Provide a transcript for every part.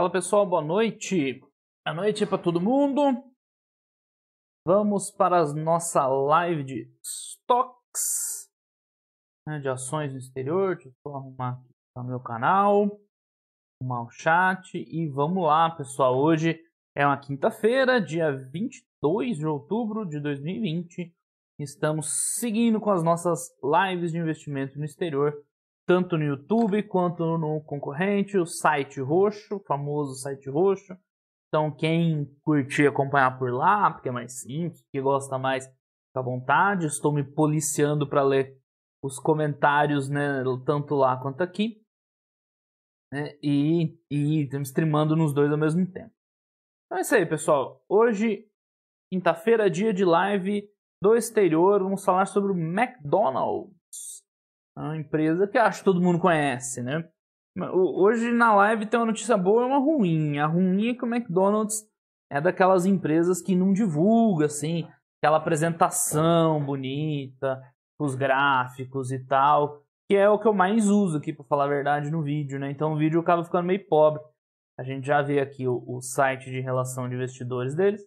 Fala pessoal, boa noite. Boa noite para todo mundo. Vamos para a nossa live de stocks, né, de ações no exterior. Deixa eu arrumar aqui o tá meu canal, arrumar o chat e vamos lá, pessoal. Hoje é uma quinta-feira, dia 22 de outubro de 2020. Estamos seguindo com as nossas lives de investimento no exterior tanto no YouTube quanto no concorrente, o site roxo, o famoso site roxo. Então, quem curtir acompanhar por lá, porque é mais simples, que gosta mais, fica à vontade. Estou me policiando para ler os comentários, né, tanto lá quanto aqui. Né, e, e streamando nos dois ao mesmo tempo. Então é isso aí, pessoal. Hoje, quinta-feira, dia de live do exterior, vamos falar sobre o McDonald's. É uma empresa que acho que todo mundo conhece, né? Hoje na live tem uma notícia boa e uma ruim. A ruim é que o McDonald's é daquelas empresas que não divulga, assim, aquela apresentação bonita, os gráficos e tal, que é o que eu mais uso aqui, para falar a verdade, no vídeo, né? Então o vídeo acaba ficando meio pobre. A gente já vê aqui o, o site de relação de investidores deles.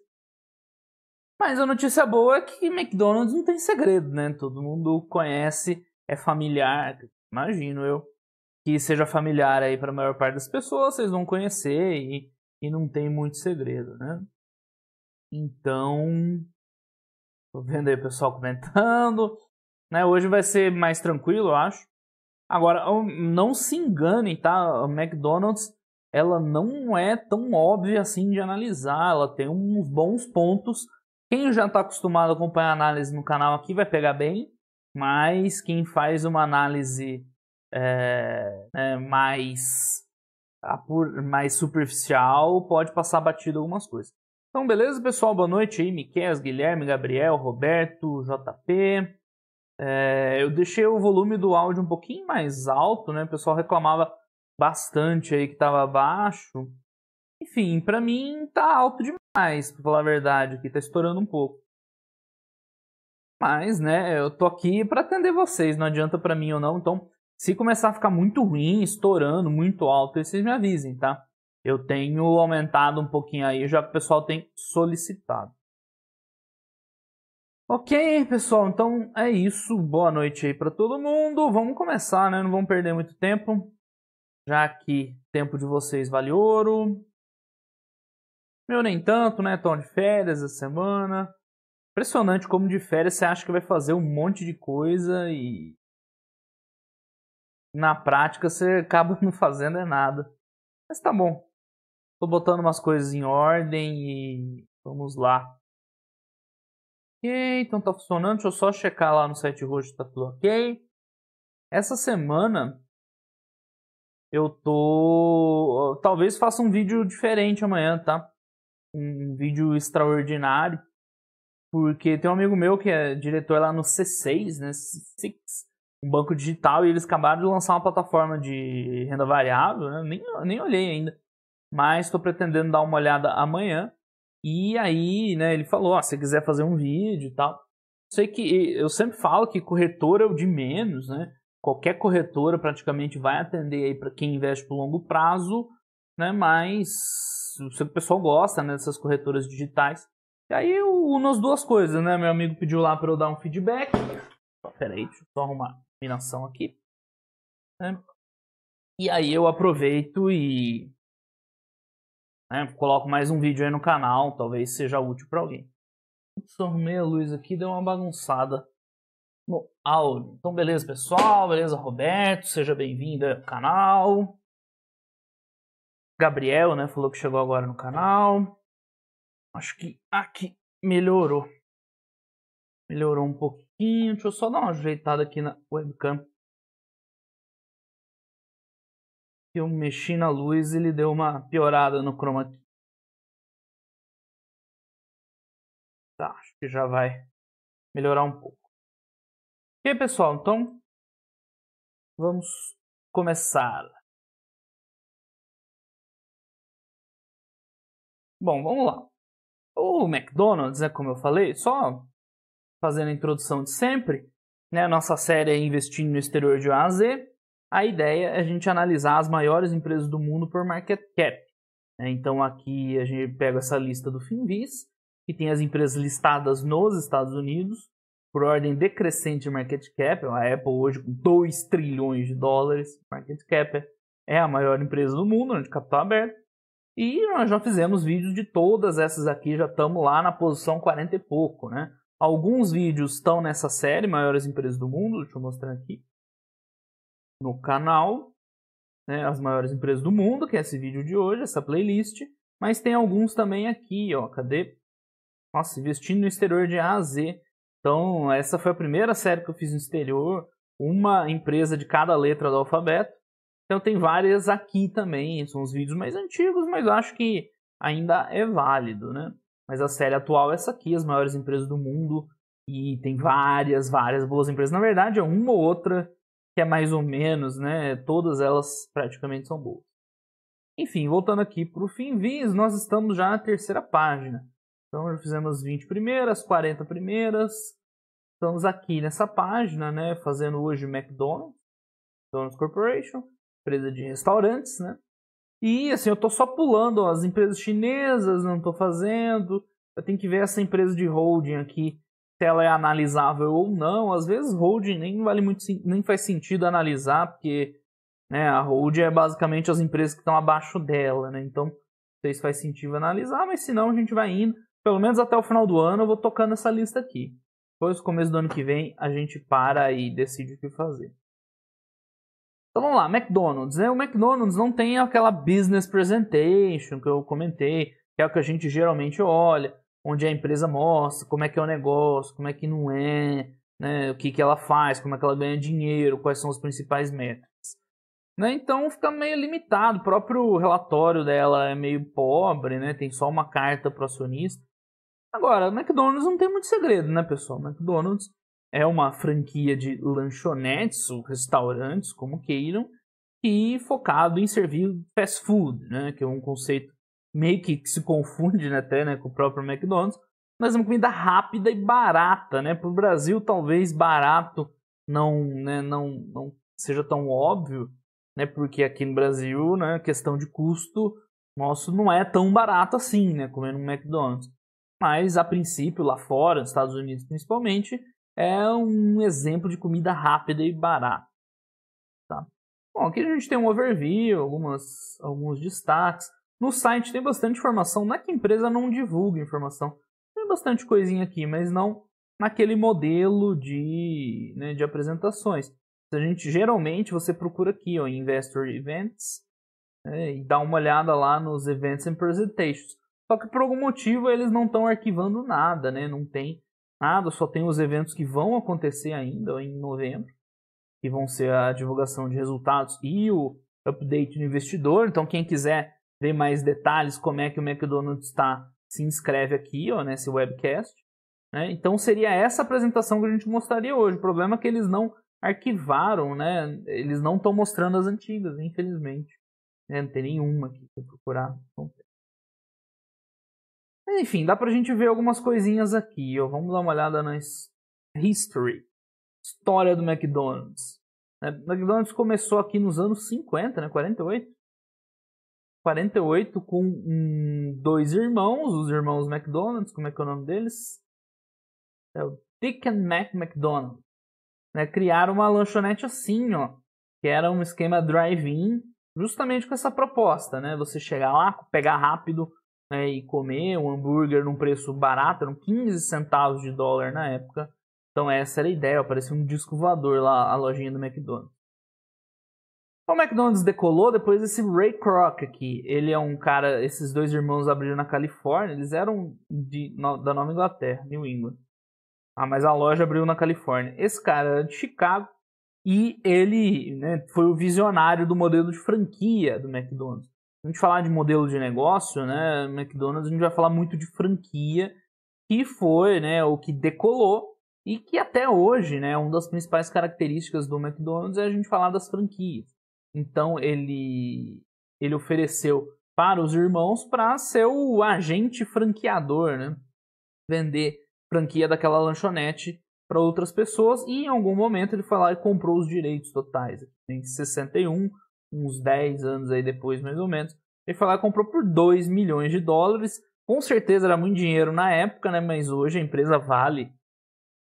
Mas a notícia boa é que McDonald's não tem segredo, né? Todo mundo conhece é familiar, imagino eu, que seja familiar aí para a maior parte das pessoas, vocês vão conhecer e, e não tem muito segredo, né? Então, tô vendo aí o pessoal comentando, né? Hoje vai ser mais tranquilo, eu acho. Agora, oh, não se engane, tá? A McDonald's, ela não é tão óbvia assim de analisar, ela tem uns bons pontos. Quem já está acostumado a acompanhar análise no canal aqui vai pegar bem, mas quem faz uma análise é, é, mais, mais superficial pode passar batido algumas coisas. Então, beleza, pessoal? Boa noite aí, Miquel, Guilherme, Gabriel, Roberto, JP. É, eh, eu deixei o volume do áudio um pouquinho mais alto, né? O pessoal reclamava bastante aí que estava baixo. Enfim, para mim tá alto demais, para falar a verdade, aqui tá estourando um pouco. Mas, né, eu tô aqui para atender vocês, não adianta para mim ou não. Então, se começar a ficar muito ruim, estourando muito alto, vocês me avisem, tá? Eu tenho aumentado um pouquinho aí, já que o pessoal tem solicitado. Ok, pessoal, então é isso. Boa noite aí para todo mundo. Vamos começar, né? Não vamos perder muito tempo, já que tempo de vocês vale ouro. Meu nem tanto, né? Tô de férias essa semana. Impressionante como de férias você acha que vai fazer um monte de coisa e. Na prática você acaba não fazendo é nada. Mas tá bom. Tô botando umas coisas em ordem e. Vamos lá. Ok, então tá funcionando. Deixa eu só checar lá no site roxo tá tudo ok. Essa semana eu tô. Talvez faça um vídeo diferente amanhã, tá? Um vídeo extraordinário porque tem um amigo meu que é diretor lá no C6, né? C6, um banco digital, e eles acabaram de lançar uma plataforma de renda variável, né? Nem, nem olhei ainda. Mas estou pretendendo dar uma olhada amanhã. E aí, né, ele falou, ó, se quiser fazer um vídeo e tal. Sei que eu sempre falo que corretora é o de menos, né? Qualquer corretora praticamente vai atender aí para quem investe por longo prazo, né? Mas o pessoal gosta né, dessas corretoras digitais. E aí eu uno as duas coisas, né? Meu amigo pediu lá para eu dar um feedback. Peraí, deixa eu só arrumar a iluminação aqui. Né? E aí eu aproveito e né, coloco mais um vídeo aí no canal, talvez seja útil para alguém. Putz, arrumei a luz aqui, deu uma bagunçada no áudio. Então beleza, pessoal, beleza, Roberto, seja bem-vindo ao canal. Gabriel, né, falou que chegou agora no canal. Acho que aqui melhorou. Melhorou um pouquinho. Deixa eu só dar uma ajeitada aqui na webcam. Eu mexi na luz e ele deu uma piorada no chroma Tá, acho que já vai melhorar um pouco. Ok, pessoal, então vamos começar. Bom, vamos lá. O McDonald's, né, como eu falei, só fazendo a introdução de sempre, né, a nossa série é Investindo no Exterior de A a Z. A ideia é a gente analisar as maiores empresas do mundo por market cap. Né. Então aqui a gente pega essa lista do Finviz que tem as empresas listadas nos Estados Unidos, por ordem decrescente de market cap. A Apple hoje com 2 trilhões de dólares market cap. É a maior empresa do mundo, de capital é aberto. E nós já fizemos vídeos de todas essas aqui, já estamos lá na posição 40 e pouco, né? Alguns vídeos estão nessa série, Maiores Empresas do Mundo, deixa eu mostrar aqui. No canal, né, as maiores empresas do mundo, que é esse vídeo de hoje, essa playlist. Mas tem alguns também aqui, ó, cadê? Nossa, investindo no exterior de A a Z. Então, essa foi a primeira série que eu fiz no exterior, uma empresa de cada letra do alfabeto. Então tem várias aqui também, são os vídeos mais antigos, mas acho que ainda é válido, né? Mas a série atual é essa aqui, as maiores empresas do mundo, e tem várias, várias boas empresas. Na verdade, é uma ou outra que é mais ou menos, né? Todas elas praticamente são boas. Enfim, voltando aqui para o Finviz, nós estamos já na terceira página. Então já fizemos as 20 primeiras, 40 primeiras. Estamos aqui nessa página, né? Fazendo hoje McDonald's, McDonald's Corporation empresa de restaurantes, né? E assim, eu tô só pulando as empresas chinesas, não tô fazendo. Eu tenho que ver essa empresa de holding aqui, se ela é analisável ou não. Às vezes holding nem vale muito, nem faz sentido analisar, porque né, a holding é basicamente as empresas que estão abaixo dela, né? Então, não sei se faz sentido analisar, mas se não, a gente vai indo. Pelo menos até o final do ano eu vou tocando essa lista aqui. Depois, começo do ano que vem, a gente para e decide o que fazer. Então vamos lá, McDonald's. Né? O McDonald's não tem aquela business presentation que eu comentei, que é o que a gente geralmente olha, onde a empresa mostra como é que é o negócio, como é que não é, né? o que, que ela faz, como é que ela ganha dinheiro, quais são os principais métodos. Né? Então fica meio limitado, o próprio relatório dela é meio pobre, né? tem só uma carta para o acionista. Agora, o McDonald's não tem muito segredo, né, pessoal? McDonald's é uma franquia de lanchonetes ou restaurantes, como queiram, e focado em servir fast food, né? Que é um conceito meio que, se confunde né, até né, com o próprio McDonald's, mas é uma comida rápida e barata, né? Para o Brasil, talvez barato não, né, não, não seja tão óbvio, né? Porque aqui no Brasil, né, questão de custo nosso não é tão barato assim, né? Comendo um McDonald's. Mas, a princípio, lá fora, nos Estados Unidos principalmente, é um exemplo de comida rápida e barata. Tá? Bom, aqui a gente tem um overview, algumas, alguns destaques. No site tem bastante informação, não é que a empresa não divulga informação. Tem bastante coisinha aqui, mas não naquele modelo de, né, de apresentações. A gente geralmente você procura aqui, ó, Investor Events, né, e dá uma olhada lá nos Events and Presentations. Só que por algum motivo eles não estão arquivando nada, né? Não tem nada, só tem os eventos que vão acontecer ainda em novembro, que vão ser a divulgação de resultados e o update do investidor. Então, quem quiser ver mais detalhes como é que o McDonald's está, se inscreve aqui ó, nesse webcast. Né? Então, seria essa apresentação que a gente mostraria hoje. O problema é que eles não arquivaram, né? eles não estão mostrando as antigas, infelizmente. Né? Não tem nenhuma aqui para procurar. Enfim, dá pra gente ver algumas coisinhas aqui. Ó. Vamos dar uma olhada na history, história do McDonald's. É, McDonald's começou aqui nos anos 50, né? 48. 48 com hum, dois irmãos, os irmãos McDonald's, como é que é o nome deles? É o Dick and Mac McDonald. Né, criaram uma lanchonete assim, ó, que era um esquema drive-in, justamente com essa proposta, né? Você chegar lá, pegar rápido né, e comer um hambúrguer num preço barato, eram 15 centavos de dólar na época. Então essa era a ideia, parecia um disco voador lá, a lojinha do McDonald's. Então, o McDonald's decolou depois desse Ray Kroc aqui. Ele é um cara, esses dois irmãos abriram na Califórnia, eles eram de, da Nova Inglaterra, New England. Ah, mas a loja abriu na Califórnia. Esse cara era de Chicago e ele né, foi o visionário do modelo de franquia do McDonald's a gente falar de modelo de negócio, né, McDonald's, a gente vai falar muito de franquia, que foi, né, o que decolou e que até hoje, né, uma das principais características do McDonald's é a gente falar das franquias. Então ele ele ofereceu para os irmãos para ser o agente franqueador, né? Vender franquia daquela lanchonete para outras pessoas e em algum momento ele foi lá e comprou os direitos totais. Em 61, uns 10 anos aí depois, mais ou menos. Ele falou que comprou por 2 milhões de dólares. Com certeza era muito dinheiro na época, né? Mas hoje a empresa vale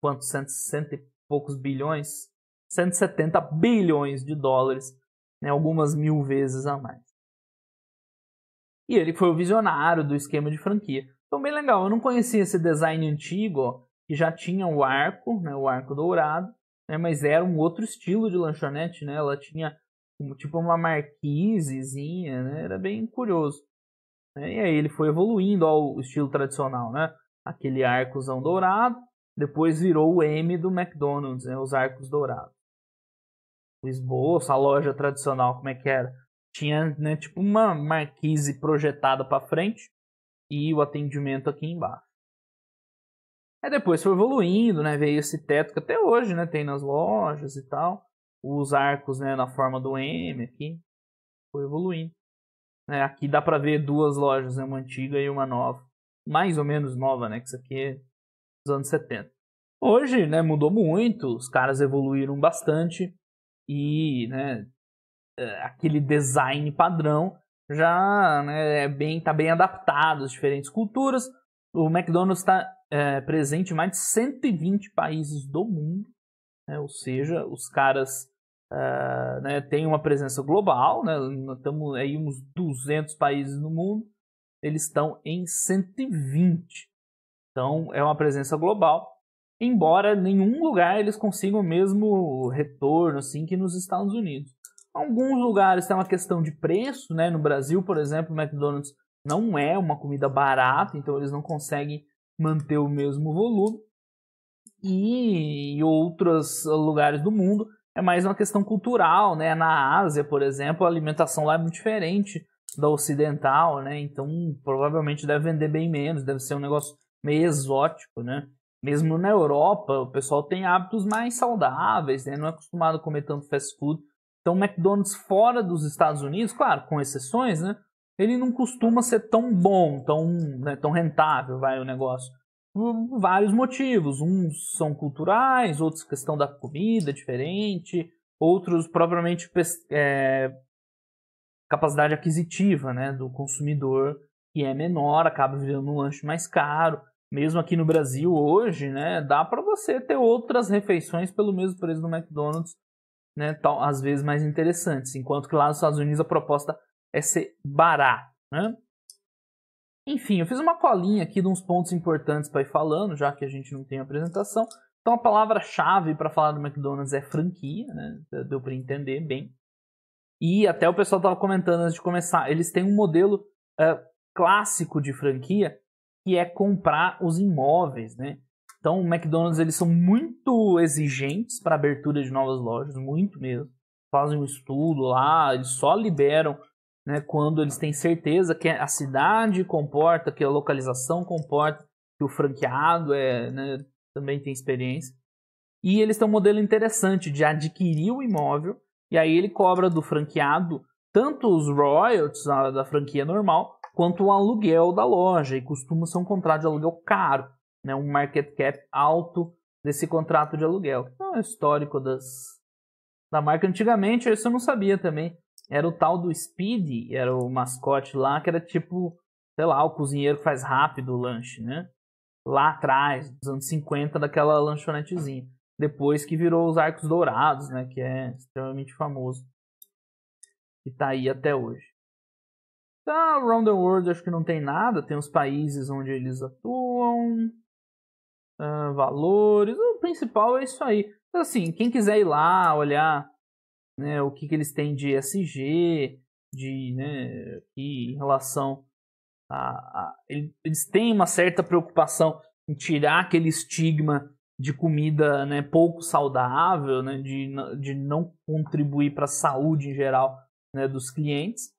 quanto? 160 e poucos bilhões? 170 bilhões de dólares, né? Algumas mil vezes a mais. E ele foi o visionário do esquema de franquia. Então, bem legal. Eu não conhecia esse design antigo, ó, que já tinha o arco, né? O arco dourado, né? Mas era um outro estilo de lanchonete, né? Ela tinha tipo uma marquisezinha, né? Era bem curioso. Né, e aí ele foi evoluindo ao estilo tradicional, né? Aquele arcozão dourado, depois virou o M do McDonald's, né? Os arcos dourados. O esboço, a loja tradicional, como é que era? Tinha, né, tipo uma marquise projetada para frente e o atendimento aqui embaixo. Aí depois foi evoluindo, né? Veio esse teto que até hoje, né, tem nas lojas e tal os arcos né, na forma do M aqui. Foi evoluindo. É, aqui dá para ver duas lojas, né, uma antiga e uma nova. Mais ou menos nova, né? Que isso aqui é dos anos 70. Hoje, né, mudou muito, os caras evoluíram bastante e, né, é, aquele design padrão já né, é bem, tá bem adaptado às diferentes culturas. O McDonald's está é, presente em mais de 120 países do mundo né? Ou seja, os caras uh, né, têm uma presença global, né? estamos aí uns 200 países no mundo, eles estão em 120. Então, é uma presença global. Embora em nenhum lugar eles consigam o mesmo retorno assim que nos Estados Unidos. Alguns lugares tem uma questão de preço, né? No Brasil, por exemplo, o McDonald's não é uma comida barata, então eles não conseguem manter o mesmo volume e outros lugares do mundo. É mais uma questão cultural, né? Na Ásia, por exemplo, a alimentação lá é muito diferente da ocidental, né? Então, provavelmente deve vender bem menos, deve ser um negócio meio exótico, né? Mesmo na Europa, o pessoal tem hábitos mais saudáveis, né? Não é acostumado a comer tanto fast food. Então, McDonald's fora dos Estados Unidos, claro, com exceções, né? Ele não costuma ser tão bom, tão, né, tão rentável, vai, o negócio por vários motivos. Uns são culturais, outros questão da comida diferente, outros propriamente é, capacidade aquisitiva né, do consumidor que é menor, acaba virando um lanche mais caro. Mesmo aqui no Brasil hoje, né, dá para você ter outras refeições pelo mesmo preço do McDonald's, né, tal, às vezes mais interessantes. Enquanto que lá nos Estados Unidos a proposta é ser barato, né? Enfim, eu fiz uma colinha aqui de uns pontos importantes para ir falando, já que a gente não tem apresentação. Então a palavra-chave para falar do McDonald's é franquia, né? Deu para entender bem. E até o pessoal estava comentando antes de começar, eles têm um modelo uh, clássico de franquia que é comprar os imóveis, né? Então, o McDonald's eles são muito exigentes para abertura de novas lojas, muito mesmo. Fazem um estudo lá, eles só liberam né, quando eles têm certeza que a cidade comporta, que a localização comporta, que o franqueado é, né, também tem experiência. E eles têm um modelo interessante de adquirir o imóvel e aí ele cobra do franqueado tanto os royalties da franquia normal quanto o aluguel da loja e costuma ser um contrato de aluguel caro, né, um market cap alto desse contrato de aluguel. Então, é histórico das da marca antigamente, isso eu não sabia também era o tal do Speed, era o mascote lá, que era tipo, sei lá, o cozinheiro que faz rápido o lanche, né? Lá atrás, dos anos 50, daquela lanchonetezinha. Depois que virou os Arcos Dourados, né? Que é extremamente famoso. E tá aí até hoje. Então, tá, Round the World acho que não tem nada. Tem os países onde eles atuam. Uh, valores. O principal é isso aí. assim, quem quiser ir lá, olhar né, o que, que eles têm de SG, de, né, em relação a, a, Eles têm uma certa preocupação em tirar aquele estigma de comida né, pouco saudável, né, de, de não contribuir para a saúde em geral né, dos clientes.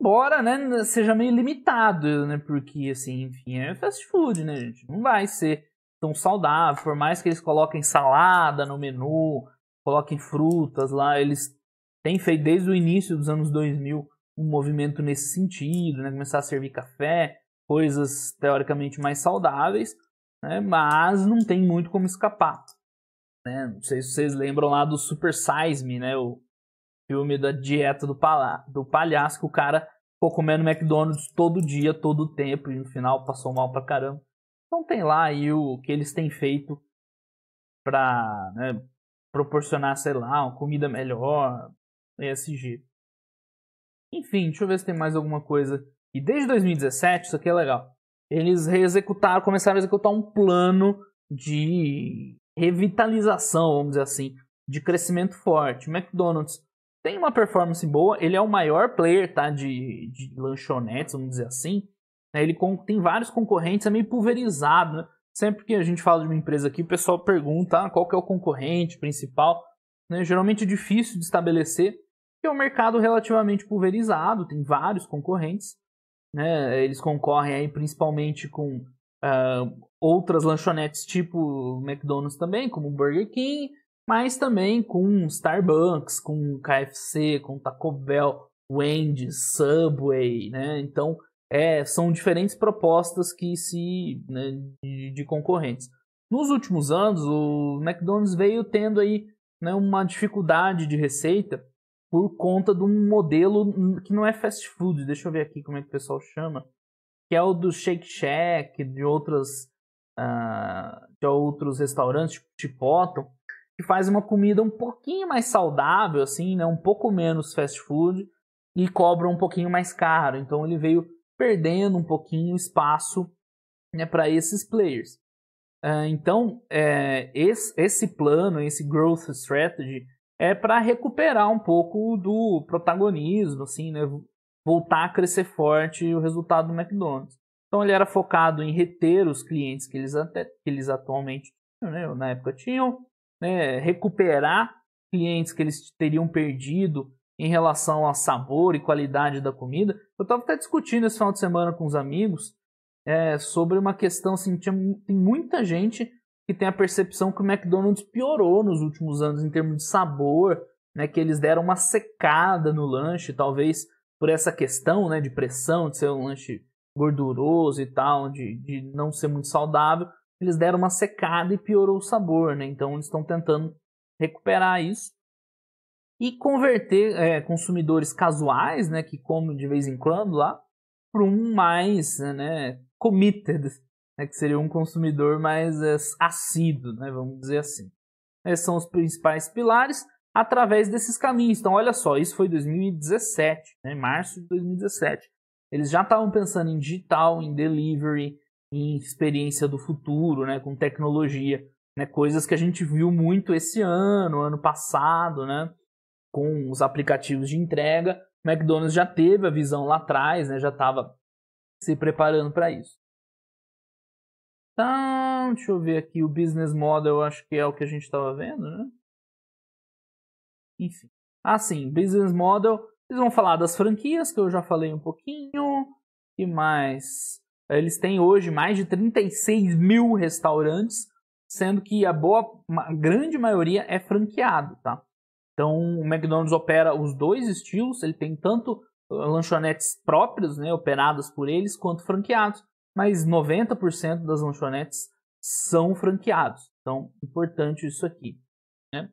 Embora né, seja meio limitado, né, porque assim, enfim, é fast food, né, gente? Não vai ser tão saudável, por mais que eles coloquem salada no menu, coloquem frutas lá. Eles têm feito desde o início dos anos 2000 um movimento nesse sentido, né? Começar a servir café, coisas teoricamente mais saudáveis, né? Mas não tem muito como escapar. Né? Não sei se vocês lembram lá do Super Size Me, né? O filme da dieta do, palha do palhaço que o cara ficou comendo McDonald's todo dia, todo tempo e no final passou mal pra caramba. Então tem lá aí o que eles têm feito para né, proporcionar, sei lá, uma comida melhor, ESG. Enfim, deixa eu ver se tem mais alguma coisa. E desde 2017, isso aqui é legal, eles reexecutaram, começaram a executar um plano de revitalização, vamos dizer assim, de crescimento forte. O McDonald's tem uma performance boa, ele é o maior player tá, de, de lanchonetes, vamos dizer assim. Né, ele tem vários concorrentes, é meio pulverizado. Né? Sempre que a gente fala de uma empresa aqui, o pessoal pergunta ah, qual que é o concorrente principal. Né? Geralmente é difícil de estabelecer, porque é um mercado relativamente pulverizado, tem vários concorrentes. Né? Eles concorrem aí principalmente com uh, outras lanchonetes tipo McDonald's também, como Burger King, mas também com Starbucks, com KFC, com Taco Bell, Wendy's, Subway, né? Então é, são diferentes propostas que se né, de, de, concorrentes. Nos últimos anos, o McDonald's veio tendo aí né, uma dificuldade de receita por conta de um modelo que não é fast food. Deixa eu ver aqui como é que o pessoal chama, que é o do Shake Shack, de outras uh, de outros restaurantes tipo Chipotle, que faz uma comida um pouquinho mais saudável, assim, né, um pouco menos fast food e cobra um pouquinho mais caro. Então ele veio perdendo um pouquinho espaço né, para esses players. Uh, então, é, esse, esse plano, esse growth strategy, é para recuperar um pouco do protagonismo, assim, né, voltar a crescer forte o resultado do McDonald's. Então, ele era focado em reter os clientes que eles, até, que eles atualmente tinham, né, na época tinham, né, recuperar clientes que eles teriam perdido em relação a sabor e qualidade da comida. Eu estava até discutindo esse final de semana com os amigos é, sobre uma questão assim, tinha, tem muita gente que tem a percepção que o McDonald's piorou nos últimos anos em termos de sabor, né, que eles deram uma secada no lanche, talvez por essa questão né, de pressão, de ser um lanche gorduroso e tal, de, de não ser muito saudável, eles deram uma secada e piorou o sabor, né? Então eles estão tentando recuperar isso e converter é, consumidores casuais, né, que comem de vez em quando lá, para um mais né, committed, né, que seria um consumidor mais é, assíduo, né, vamos dizer assim. Esses são os principais pilares através desses caminhos. Então, olha só, isso foi 2017, né, março de 2017. Eles já estavam pensando em digital, em delivery, em experiência do futuro, né, com tecnologia, né, coisas que a gente viu muito esse ano, ano passado, né? com os aplicativos de entrega. O McDonald's já teve a visão lá atrás, né? já estava se preparando para isso. Então, deixa eu ver aqui o business model, acho que é o que a gente estava vendo, né? Enfim. Ah, sim, business model. Eles vão falar das franquias, que eu já falei um pouquinho. E mais? Eles têm hoje mais de 36 mil restaurantes, sendo que a boa, a grande maioria é franqueado, tá? Então o McDonald's opera os dois estilos, ele tem tanto ah, lanchonetes próprios, né, operadas por eles, quanto franqueados, mas 90% das lanchonetes são franqueados. Então, importante isso aqui. Né?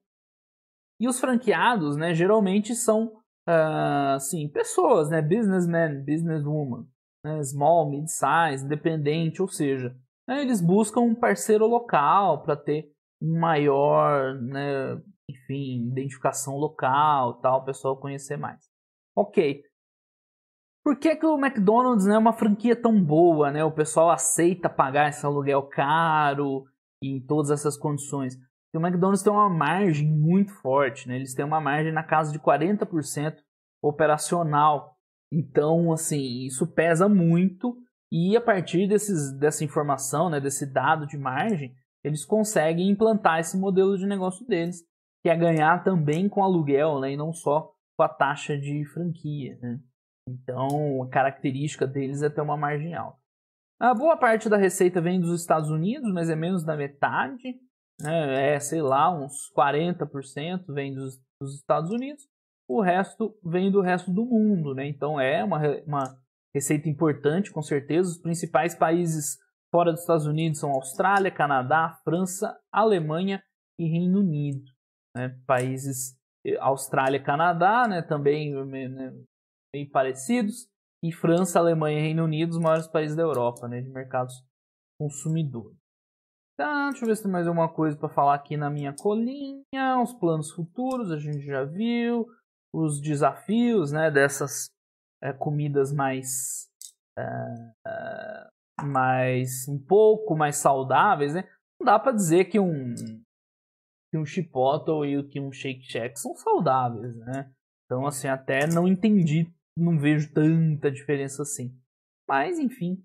E os franqueados, né, geralmente são uh, assim, pessoas, né, businessmen, businesswoman, né, small, mid-size, independente, ou seja, né, eles buscam um parceiro local para ter um maior né, enfim, identificação local, tal, o pessoal conhecer mais. OK. Por que, que o McDonald's não é uma franquia tão boa, né? O pessoal aceita pagar esse aluguel caro em todas essas condições. o McDonald's tem uma margem muito forte, né? Eles têm uma margem na casa de 40% operacional. Então, assim, isso pesa muito. E a partir desses, dessa informação, né, desse dado de margem, eles conseguem implantar esse modelo de negócio deles que é ganhar também com aluguel, né, e não só com a taxa de franquia. Né? Então, a característica deles é ter uma margem alta. A boa parte da receita vem dos Estados Unidos, mas é menos da metade, né? é, sei lá, uns 40% vem dos, dos, Estados Unidos, o resto vem do resto do mundo. Né? Então, é uma, uma receita importante, com certeza. Os principais países fora dos Estados Unidos são Austrália, Canadá, França, Alemanha e Reino Unido. Né? Países eh, Austrália, Canadá, né? também né? bem parecidos. E França, Alemanha e Reino Unido, os maiores países da Europa, né? de mercados consumidores. Tá, deixa eu ver se tem mais alguma coisa para falar aqui na minha colinha. Os planos futuros, a gente já viu. Os desafios né, dessas é, comidas mais, é, mais. um pouco mais saudáveis. Né? Não dá para dizer que um, que um Chipotle e que um Shake Shack são saudáveis, né? Então, assim, até não entendi, não vejo tanta diferença assim. Mas, enfim,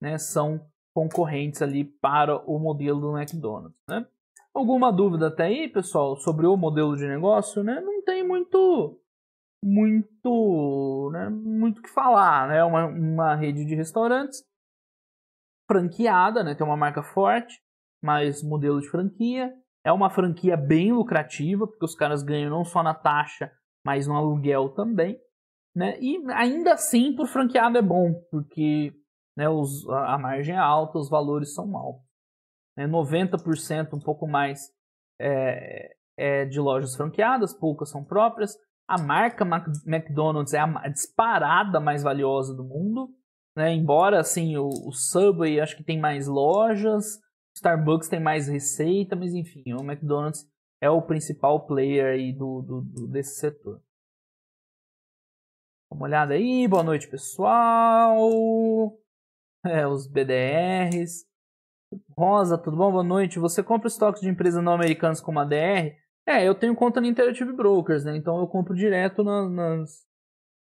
né, são concorrentes ali para o modelo do McDonald's, né? Alguma dúvida até aí, pessoal, sobre o modelo de negócio, né? Não tem muito muito, né, muito que falar, né? Uma, uma rede de restaurantes franqueada, né? Tem uma marca forte, mas modelo de franquia, é uma franquia bem lucrativa, porque os caras ganham não só na taxa, mas no aluguel também. Né? E ainda assim, por franqueado é bom, porque né, os, a margem é alta, os valores são altos. Né? 90%, um pouco mais, é, é de lojas franqueadas, poucas são próprias. A marca McDonald's é a disparada mais valiosa do mundo. Né? Embora assim o, o Subway acho que tem mais lojas, Starbucks tem mais receita, mas enfim, o McDonald's é o principal player aí do, do, do desse setor. Dá uma olhada aí, boa noite pessoal. É, os BDRs. Rosa, tudo bom? Boa noite. Você compra estoques de empresas não americanas como a DR? É, eu tenho conta na Interactive Brokers, né? Então eu compro direto na, nas,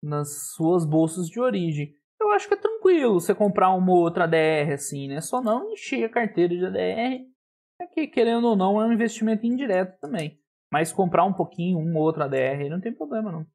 nas suas bolsas de origem eu acho que é tranquilo você comprar uma outra ADR assim, né? Só não encher a carteira de ADR, é que querendo ou não é um investimento indireto também. Mas comprar um pouquinho, uma ou outra ADR, não tem problema não.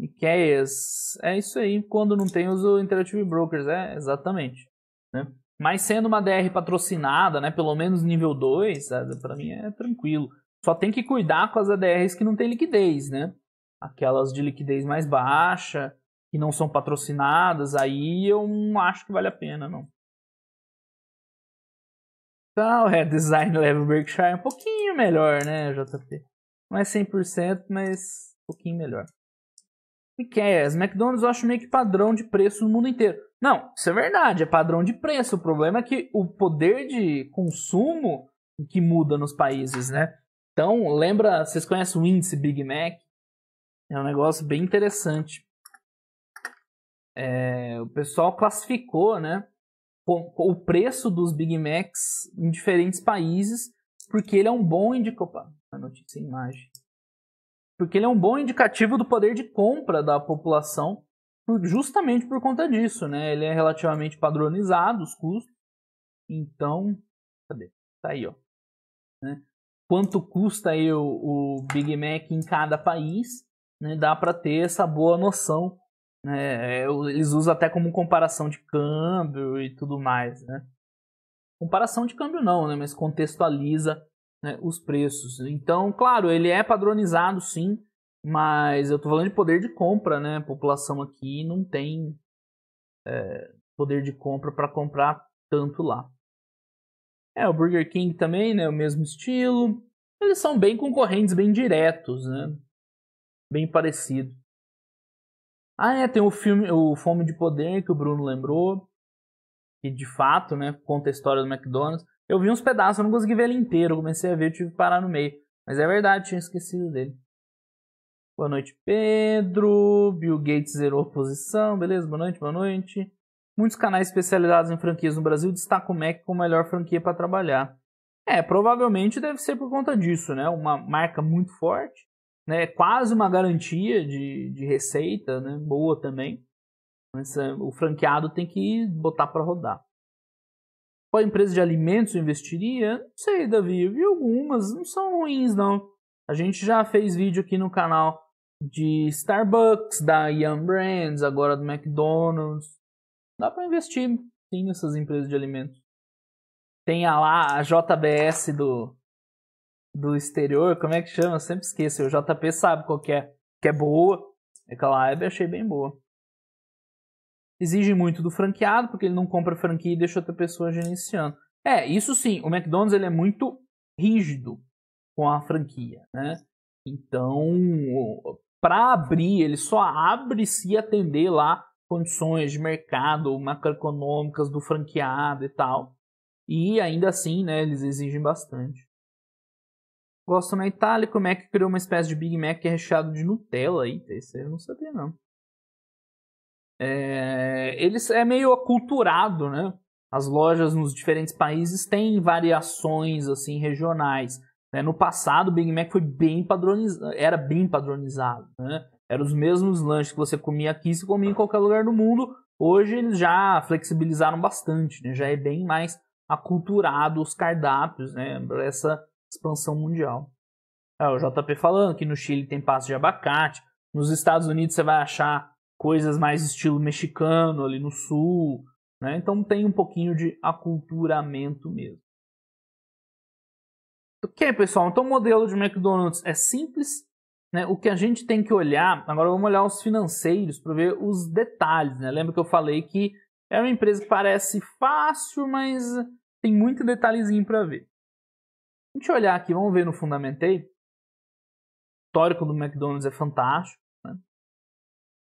Ikeas, é isso aí, quando não tem uso Interactive Brokers, é, exatamente. Né? Mas sendo uma DR patrocinada, né, pelo menos nível 2, é, para mim é tranquilo. Só tem que cuidar com as ADRs que não tem liquidez, né? Aquelas de liquidez mais baixa, que não são patrocinadas, aí eu não acho que vale a pena, não. Então, é, design level Berkshire é um pouquinho melhor, né, JP? Não é 100%, mas um pouquinho melhor. O que é? As McDonald's eu acho meio que padrão de preço no mundo inteiro. Não, isso é verdade, é padrão de preço. O problema é que o poder de consumo que muda nos países, né? Então, lembra, vocês conhecem o índice Big Mac? É um negócio bem interessante é, o pessoal classificou né, o preço dos Big Macs em diferentes países, porque ele é um bom indicador. notícia é imagem. Porque ele é um bom indicativo do poder de compra da população, justamente por conta disso, né? Ele é relativamente padronizado, os custos. Então, cadê? Tá aí, ó. Né? Quanto custa aí o, o Big Mac em cada país, né? Dá para ter essa boa noção né? É, eles usam até como comparação de câmbio e tudo mais. Né? Comparação de câmbio não, né? mas contextualiza né, os preços. Então, claro, ele é padronizado sim, mas eu estou falando de poder de compra, né? A população aqui não tem é, poder de compra para comprar tanto lá. É, o Burger King também, né? O mesmo estilo. Eles são bem concorrentes, bem diretos, né? Bem parecido. Ah, é, tem o filme, o Fome de Poder, que o Bruno lembrou, que de fato, né, conta a história do McDonald's. Eu vi uns pedaços, eu não consegui ver ele inteiro, eu comecei a ver, eu tive que parar no meio. Mas é verdade, tinha esquecido dele. Boa noite, Pedro. Bill Gates zerou a posição, beleza? Boa noite, boa noite. Muitos canais especializados em franquias no Brasil destacam o Mac como a melhor franquia para trabalhar. É, provavelmente deve ser por conta disso, né? Uma marca muito forte, né, é quase uma garantia de, de receita, né, boa também. Mas, é, o franqueado tem que botar para rodar. Qual empresa de alimentos eu investiria? Não sei, Davi, eu vi algumas, não são ruins não. A gente já fez vídeo aqui no canal de Starbucks, da Yum Brands, agora do McDonald's. Dá para investir sim nessas empresas de alimentos. Tem a lá a JBS do do exterior, como é que chama? Eu sempre esqueço. O JP sabe qual que é, que é boa. Aquela web eu achei bem boa. Exige muito do franqueado, porque ele não compra franquia e deixa outra pessoa gerenciando. É, isso sim, o McDonald's ele é muito rígido com a franquia, né? Então, para abrir, ele só abre se atender lá condições de mercado macroeconômicas do franqueado e tal. E ainda assim, né, eles exigem bastante. Gosto na Itália, como é que criou uma espécie de Big Mac que é recheado de Nutella. Eita, isso aí eu não sabia, não. É, eles é meio aculturado, né? As lojas nos diferentes países têm variações assim regionais. Né? No passado, o Big Mac foi bem padronizado, era bem padronizado. Né? Eram os mesmos lanches que você comia aqui, você comia em qualquer lugar do mundo. Hoje eles já flexibilizaram bastante, né? já é bem mais aculturado os cardápios, né? Essa expansão mundial. É o JP falando que no Chile tem passo de abacate, nos Estados Unidos você vai achar coisas mais estilo mexicano ali no sul, né? Então tem um pouquinho de aculturamento mesmo. Ok, pessoal, então o modelo de McDonald's é simples. Né? O que a gente tem que olhar, agora vamos olhar os financeiros para ver os detalhes. Né? Lembra que eu falei que é uma empresa que parece fácil, mas tem muito detalhezinho para ver a gente olhar aqui, vamos ver no Fundamentei, o histórico do McDonald's é fantástico. Né?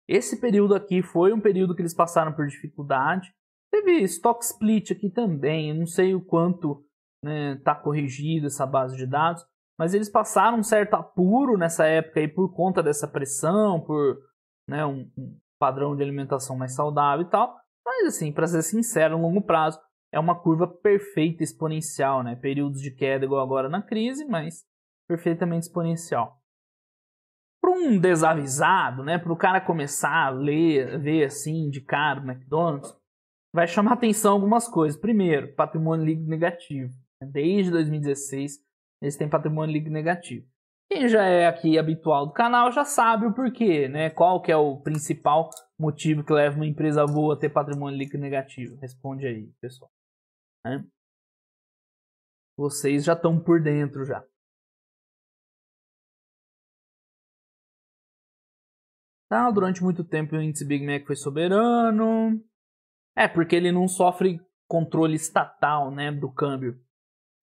Esse período aqui foi um período que eles passaram por dificuldade. Teve stock split aqui também, eu não sei o quanto está né, tá essa base de dados, mas eles passaram um certo apuro nessa época aí por conta dessa pressão, por né, um, um padrão de alimentação mais saudável e tal. Mas assim, para ser sincero, a longo prazo, é uma curva perfeita exponencial, né? Períodos de queda igual agora na crise, mas perfeitamente exponencial. Para um desavisado, né? Para o cara começar a ler, ver assim de cara o McDonald's, vai chamar atenção algumas coisas. Primeiro, patrimônio líquido negativo. Desde 2016 eles têm patrimônio líquido negativo. Quem já é aqui habitual do canal já sabe o porquê, né? Qual que é o principal motivo que leva uma empresa boa a ter patrimônio líquido negativo? Responde aí, pessoal. Né? Vocês já estão por dentro já. Tá, durante muito tempo o índice Big Mac foi soberano. É, porque ele não sofre controle estatal né, do câmbio.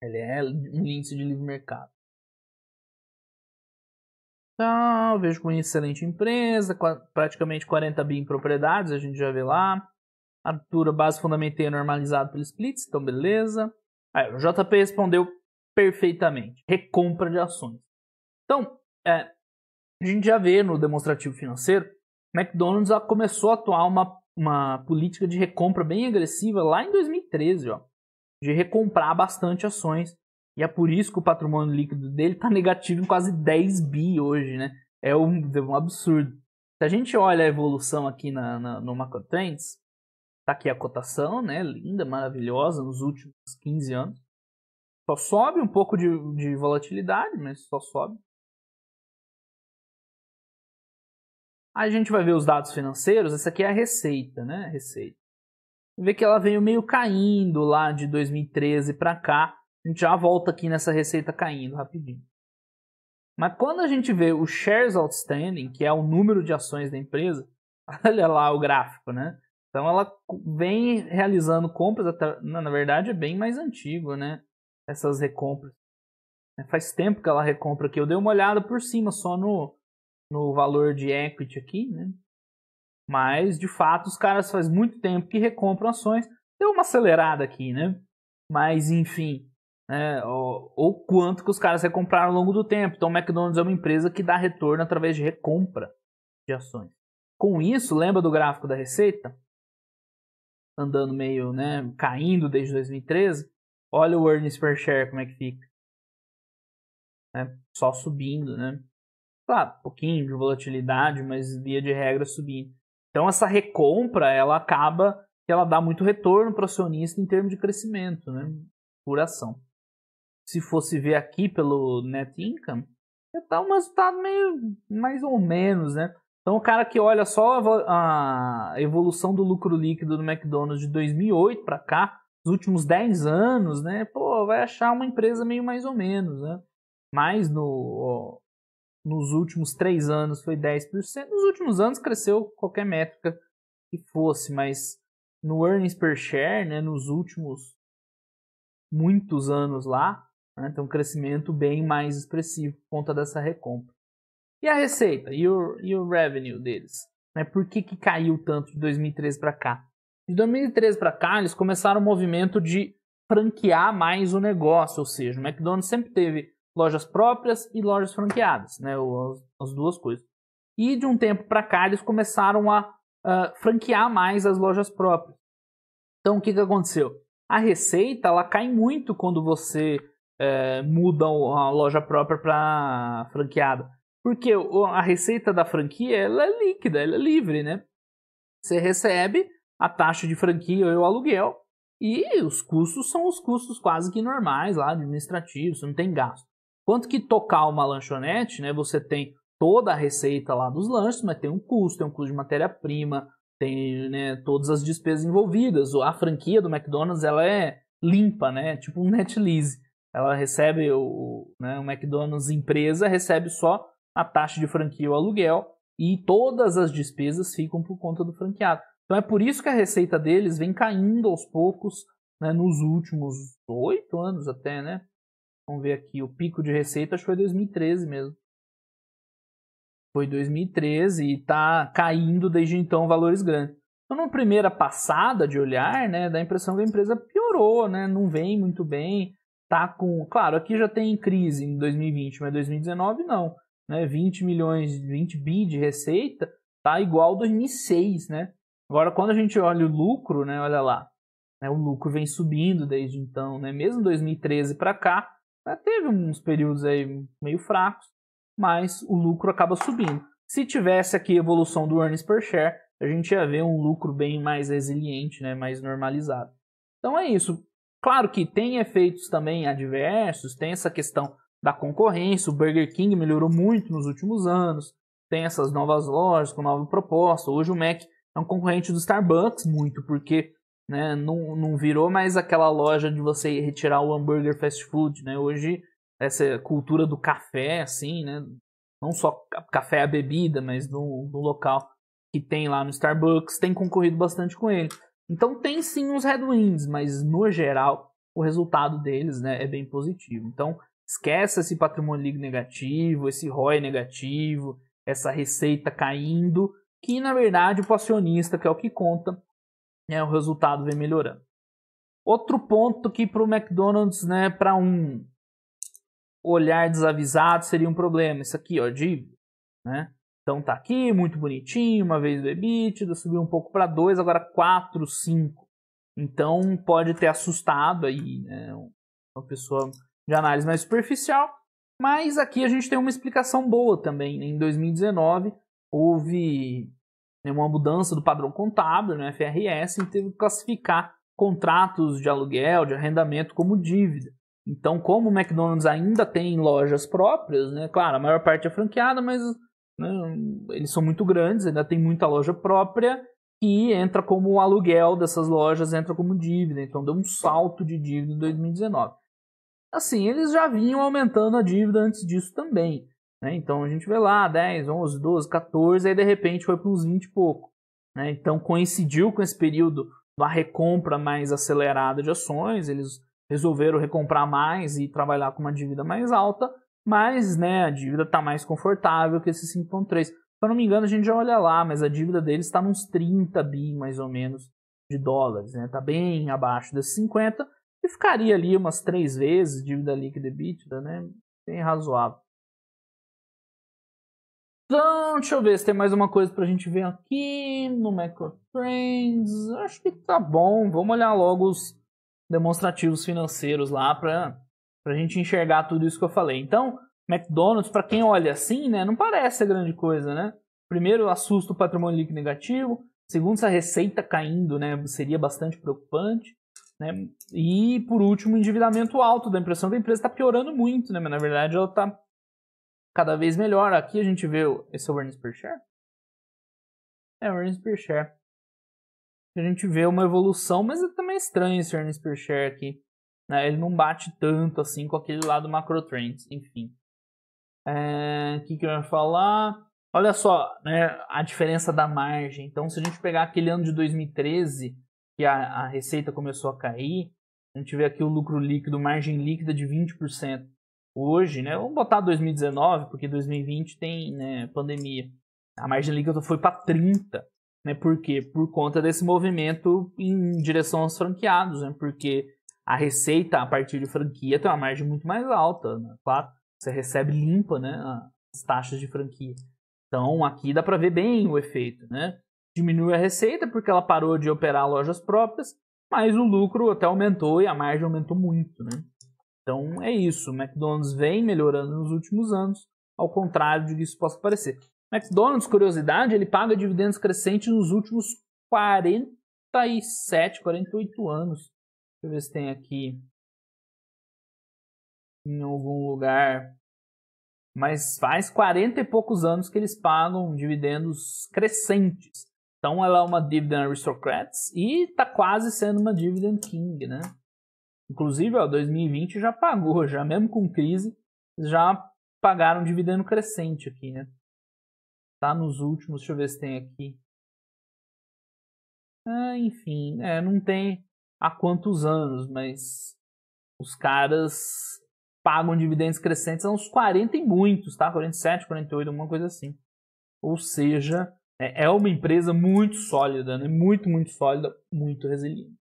Ele é um índice de livre mercado. Tá, vejo com excelente empresa, praticamente 40 bi em propriedades, a gente já vê lá. A altura base fundamental é normalizado pelo splits, então beleza. Aí, o JP respondeu perfeitamente. Recompra de ações. Então, é, a gente já vê no demonstrativo financeiro, McDonald's começou a atuar uma, uma política de recompra bem agressiva lá em 2013, ó, de recomprar bastante ações. E é por isso que o patrimônio líquido dele está negativo em quase 10 bi hoje, né? É um, é um absurdo. Se a gente olha a evolução aqui na, na, no MacroTrends, Tá aqui a cotação, né? Linda, maravilhosa, nos últimos 15 anos. Só sobe um pouco de, de volatilidade, mas só sobe. Aí a gente vai ver os dados financeiros. Essa aqui é a receita, né? receita. Vê que ela veio meio caindo lá de 2013 para cá. A gente já volta aqui nessa receita caindo rapidinho. Mas quando a gente vê o shares outstanding, que é o número de ações da empresa, olha lá o gráfico, né? Então ela vem realizando compras, até, na verdade é bem mais antigo, né? Essas recompras. É, faz tempo que ela recompra aqui. Eu dei uma olhada por cima só no, no valor de equity aqui, né? Mas, de fato, os caras faz muito tempo que recompram ações. Deu uma acelerada aqui, né? Mas, enfim, né? Ou, ou quanto que os caras recompraram ao longo do tempo. Então, o McDonald's é uma empresa que dá retorno através de recompra de ações. Com isso, lembra do gráfico da receita? andando meio, né, caindo desde 2013, olha o earnings per share como é que fica. Né? Só subindo, né? Claro, um pouquinho de volatilidade, mas via de regra subindo. Então essa recompra, ela acaba que ela dá muito retorno para o acionista em termos de crescimento, né? Por ação. Se fosse ver aqui pelo net income, ia dar tá um resultado meio mais ou menos, né? Então, o cara que olha só a evolução do lucro líquido do McDonald's de 2008 para cá, os últimos 10 anos, né? Pô, vai achar uma empresa meio mais ou menos, né? Mas no, ó, nos últimos 3 anos foi 10%. Nos últimos anos cresceu qualquer métrica que fosse, mas no earnings per share, né? Nos últimos muitos anos lá, né? tem um crescimento bem mais expressivo por conta dessa recompra. E a receita e o, e o revenue deles? Né? Por que, que caiu tanto de 2013 para cá? De 2013 para cá, eles começaram o movimento de franquear mais o negócio, ou seja, o McDonald's sempre teve lojas próprias e lojas franqueadas, né? as duas coisas. E de um tempo para cá, eles começaram a uh, franquear mais as lojas próprias. Então, o que, que aconteceu? A receita ela cai muito quando você eh, muda a loja própria para franqueada. Porque a receita da franquia ela é líquida, ela é livre, né? Você recebe a taxa de franquia ou o aluguel e os custos são os custos quase que normais lá, administrativos, você não tem gasto. Quanto que tocar uma lanchonete, né? Você tem toda a receita lá dos lanches, mas tem um custo, tem um custo de matéria-prima, tem né, todas as despesas envolvidas. A franquia do McDonald's ela é limpa, né? É tipo um net lease. Ela recebe o, né, o McDonald's empresa recebe só a taxa de franquia ou aluguel e todas as despesas ficam por conta do franqueado. Então é por isso que a receita deles vem caindo aos poucos né, nos últimos oito anos até, né? Vamos ver aqui, o pico de receita acho que foi 2013 mesmo. Foi 2013 e está caindo desde então valores grandes. Então, numa primeira passada de olhar, né, dá a impressão que a empresa piorou, né, não vem muito bem, tá com... Claro, aqui já tem crise em 2020, mas 2019 não né, 20 milhões, 20 bi de receita, tá igual 2006, né? Agora, quando a gente olha o lucro, né, olha lá, né, o lucro vem subindo desde então, né? Mesmo 2013 para cá, né, teve uns períodos aí meio fracos, mas o lucro acaba subindo. Se tivesse aqui a evolução do earnings per share, a gente ia ver um lucro bem mais resiliente, né, mais normalizado. Então é isso. Claro que tem efeitos também adversos, tem essa questão da concorrência. O Burger King melhorou muito nos últimos anos, tem essas novas lojas com nova proposta. Hoje o Mac é um concorrente do Starbucks, muito porque né, não, não virou mais aquela loja de você retirar o hambúrguer fast food. Né? Hoje, essa cultura do café, assim, né? não só café a bebida, mas no, no local que tem lá no Starbucks, tem concorrido bastante com ele. Então tem sim uns headwinds, mas no geral o resultado deles né, é bem positivo. Então Esqueça esse patrimônio líquido negativo, esse ROI negativo, essa receita caindo, que na verdade o passionista, que é o que conta, é o resultado vem melhorando. Outro ponto que para o McDonald's, né, para um olhar desavisado seria um problema, isso aqui, ó, dívida, né? Então tá aqui, muito bonitinho, uma vez do EBITDA, subiu um pouco para 2, agora 4, 5. Então pode ter assustado aí, né, uma pessoa de análise mais superficial, mas aqui a gente tem uma explicação boa também. Em 2019 houve né, uma mudança do padrão contábil né, FRS e teve que classificar contratos de aluguel, de arrendamento como dívida. Então, como o McDonald's ainda tem lojas próprias, né? Claro, a maior parte é franqueada, mas né, eles são muito grandes, ainda tem muita loja própria e entra como o aluguel dessas lojas, entra como dívida. Então, deu um salto de dívida em 2019. Assim, eles já vinham aumentando a dívida antes disso também. Né? Então a gente vê lá 10, 11, 12, 14, aí de repente foi para uns 20 e pouco. Né? Então coincidiu com esse período da recompra mais acelerada de ações, eles resolveram recomprar mais e trabalhar com uma dívida mais alta, mas né, a dívida está mais confortável que esse 5,3. Se eu não me engano, a gente já olha lá, mas a dívida deles está nos 30 bi mais ou menos de dólares, está né? Tá bem abaixo desses 50, e ficaria ali umas três vezes dívida líquida e bítida, né? Bem razoável. Então, deixa eu ver se tem mais uma coisa pra gente ver aqui no MacroTrends. Acho que tá bom. Vamos olhar logo os demonstrativos financeiros lá pra, pra gente enxergar tudo isso que eu falei. Então, McDonald's, para quem olha assim, né, não parece a grande coisa, né? Primeiro, assusta o patrimônio líquido negativo. Segundo, essa receita caindo, né, seria bastante preocupante. Né? Hum. E, por último, endividamento alto. da a impressão da empresa está piorando muito, né? mas na verdade ela está cada vez melhor. Aqui a gente vê esse é o earnings per share. É, earnings per share. A gente vê uma evolução, mas é também estranho esse earnings per share aqui. Né? Ele não bate tanto assim com aquele lado macro trends, enfim. É, o é, que, que eu ia falar? Olha só né, a diferença da margem. Então, se a gente pegar aquele ano de 2013, que a, a receita começou a cair, a gente vê aqui o lucro líquido, margem líquida de 20%. Hoje, né, vamos botar 2019, porque 2020 tem né, pandemia. A margem líquida foi para 30%. Né, por quê? Por conta desse movimento em direção aos franqueados, né, porque a receita a partir de franquia tem uma margem muito mais alta. Né, claro, você recebe limpa né, as taxas de franquia. Então aqui dá para ver bem o efeito. Né? diminuiu a receita porque ela parou de operar lojas próprias, mas o lucro até aumentou e a margem aumentou muito, né? Então é isso, o McDonald's vem melhorando nos últimos anos, ao contrário do que isso possa parecer. McDonald's, curiosidade, ele paga dividendos crescentes nos últimos 47, 48 anos. Deixa eu ver se tem aqui em algum lugar. Mas faz 40 e poucos anos que eles pagam dividendos crescentes. Então ela é uma Dividend Aristocrats e está quase sendo uma Dividend King, né? Inclusive, ó, 2020 já pagou, já mesmo com crise, já pagaram dividendo crescente aqui, né? Tá nos últimos, deixa eu ver se tem aqui. Ah, enfim, é, não tem há quantos anos, mas os caras pagam dividendos crescentes há uns 40 e muitos, tá? 47, 48, alguma coisa assim. Ou seja, é, é uma empresa muito sólida, né? muito, muito sólida, muito resiliente.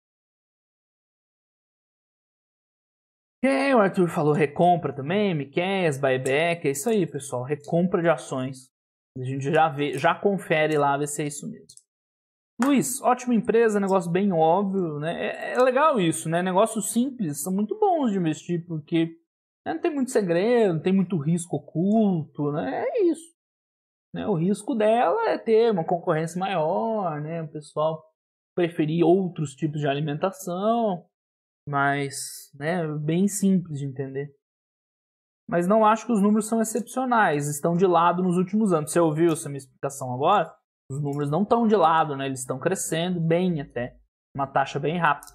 É, o Arthur falou recompra também, MCAS, buyback, é isso aí, pessoal. Recompra de ações. A gente já vê, já confere lá, vê se é isso mesmo. Luiz, ótima empresa, negócio bem óbvio, né? É, é legal isso, né? Negócios simples são muito bons de investir, porque né, não tem muito segredo, não tem muito risco oculto, né? É isso. Né? O risco dela é ter uma concorrência maior, né? o pessoal preferir outros tipos de alimentação, mas né, bem simples de entender. Mas não acho que os números são excepcionais, estão de lado nos últimos anos. Você ouviu essa minha explicação agora? Os números não estão de lado, né? eles estão crescendo bem até, uma taxa bem rápida.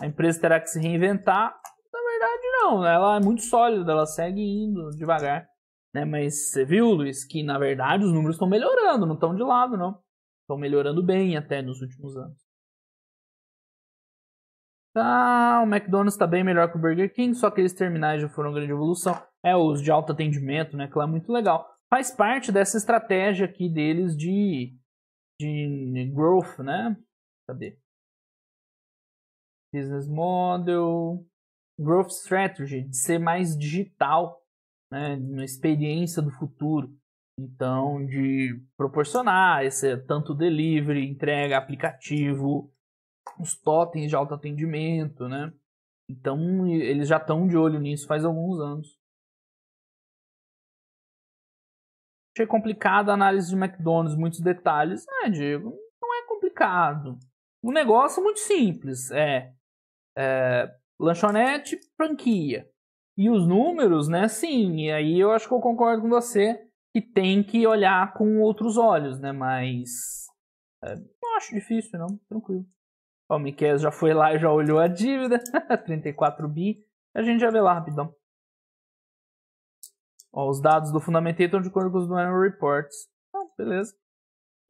A empresa terá que se reinventar? Na verdade, não, ela é muito sólida, ela segue indo devagar. Né? Mas você viu, Luiz, que na verdade os números estão melhorando, não estão de lado, não. Estão melhorando bem até nos últimos anos. Tá, o McDonald's está bem melhor que o Burger King, só que eles terminais já foram grande evolução. É, os de alto atendimento, né? Que lá é muito legal. Faz parte dessa estratégia aqui deles de, de growth, né? Cadê? Business model, growth strategy, de ser mais digital né, uma experiência do futuro. Então, de proporcionar esse tanto delivery, entrega, aplicativo, os totens de autoatendimento, né? Então, eles já estão de olho nisso faz alguns anos. Achei complicado a análise de McDonald's, muitos detalhes. É, Diego, não é complicado. O negócio é muito simples. É, é lanchonete, franquia. E os números, né? Sim, e aí eu acho que eu concordo com você que tem que olhar com outros olhos, né? Mas é, não acho difícil, não, tranquilo. O Miquel já foi lá e já olhou a dívida, 34 bi. A gente já vê lá rapidão. Ó, os dados do Fundamentator de acordo com os do Annual Reports. Ah, beleza.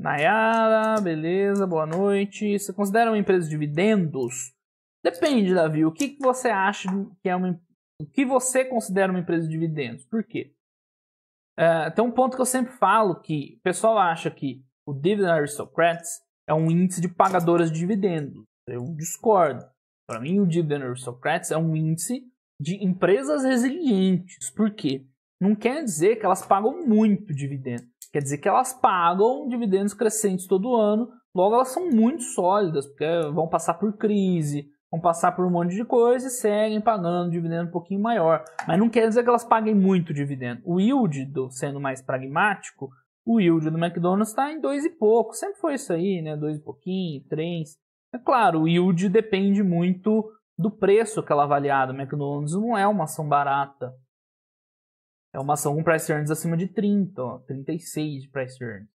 Nayara, beleza, boa noite. Você considera uma empresa de dividendos? Depende, Davi. O que, que você acha que é uma, o que você considera uma empresa de dividendos? Por quê? Uh, tem um ponto que eu sempre falo que o pessoal acha que o Dividend Aristocrats é um índice de pagadoras de dividendos. Eu discordo. Para mim, o Dividend Aristocrats é um índice de empresas resilientes. Por quê? Não quer dizer que elas pagam muito dividendo. Quer dizer que elas pagam dividendos crescentes todo ano. Logo, elas são muito sólidas, porque vão passar por crise, vão passar por um monte de coisa e seguem pagando um dividendo um pouquinho maior. Mas não quer dizer que elas paguem muito dividendo. O yield, do, sendo mais pragmático, o yield do McDonald's está em dois e pouco. Sempre foi isso aí, né? Dois e pouquinho, três. É claro, o yield depende muito do preço que ela é avaliada. O McDonald's não é uma ação barata. É uma ação com price earnings acima de 30, ó, 36 de price earnings.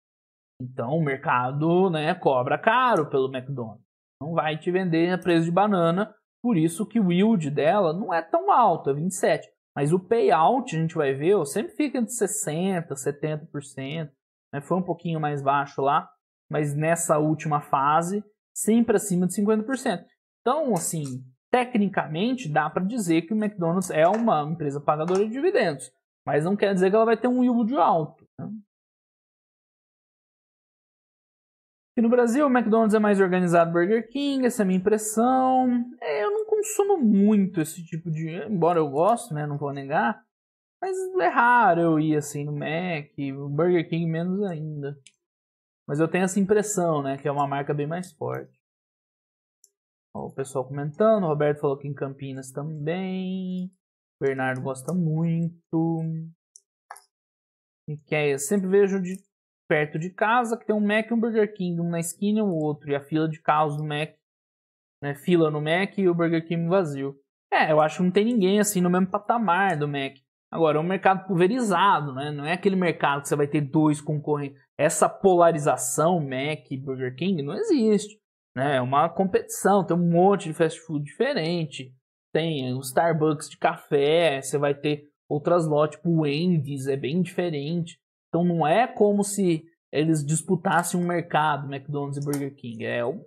Então o mercado né, cobra caro pelo McDonald's. Não vai te vender a preço de banana, por isso que o yield dela não é tão alto, é 27. Mas o payout, a gente vai ver, sempre fica entre 60%, 70%. Né? Foi um pouquinho mais baixo lá, mas nessa última fase, sempre acima de 50%. Então, assim, tecnicamente dá para dizer que o McDonald's é uma empresa pagadora de dividendos, mas não quer dizer que ela vai ter um yield alto. Né? Que no Brasil o McDonald's é mais organizado Burger King, essa é a minha impressão. É, eu não consumo muito esse tipo de. Embora eu goste, né? Não vou negar. Mas é raro eu ir assim no Mac, Burger King menos ainda. Mas eu tenho essa impressão, né? Que é uma marca bem mais forte. Ó, o pessoal comentando, o Roberto falou que em Campinas também. O Bernardo gosta muito. E que é, sempre vejo de perto de casa, que tem um Mac e um Burger King, um na esquina e um outro, e a fila de carros no Mac, né, fila no Mac e o Burger King vazio. É, eu acho que não tem ninguém assim no mesmo patamar do Mac. Agora, é um mercado pulverizado, né? Não é aquele mercado que você vai ter dois concorrentes. Essa polarização Mac e Burger King não existe. Né? É uma competição, tem um monte de fast food diferente. Tem o Starbucks de café, você vai ter outras lojas, tipo o Wendy's, é bem diferente. Então não é como se eles disputassem um mercado, McDonald's e Burger King. É uma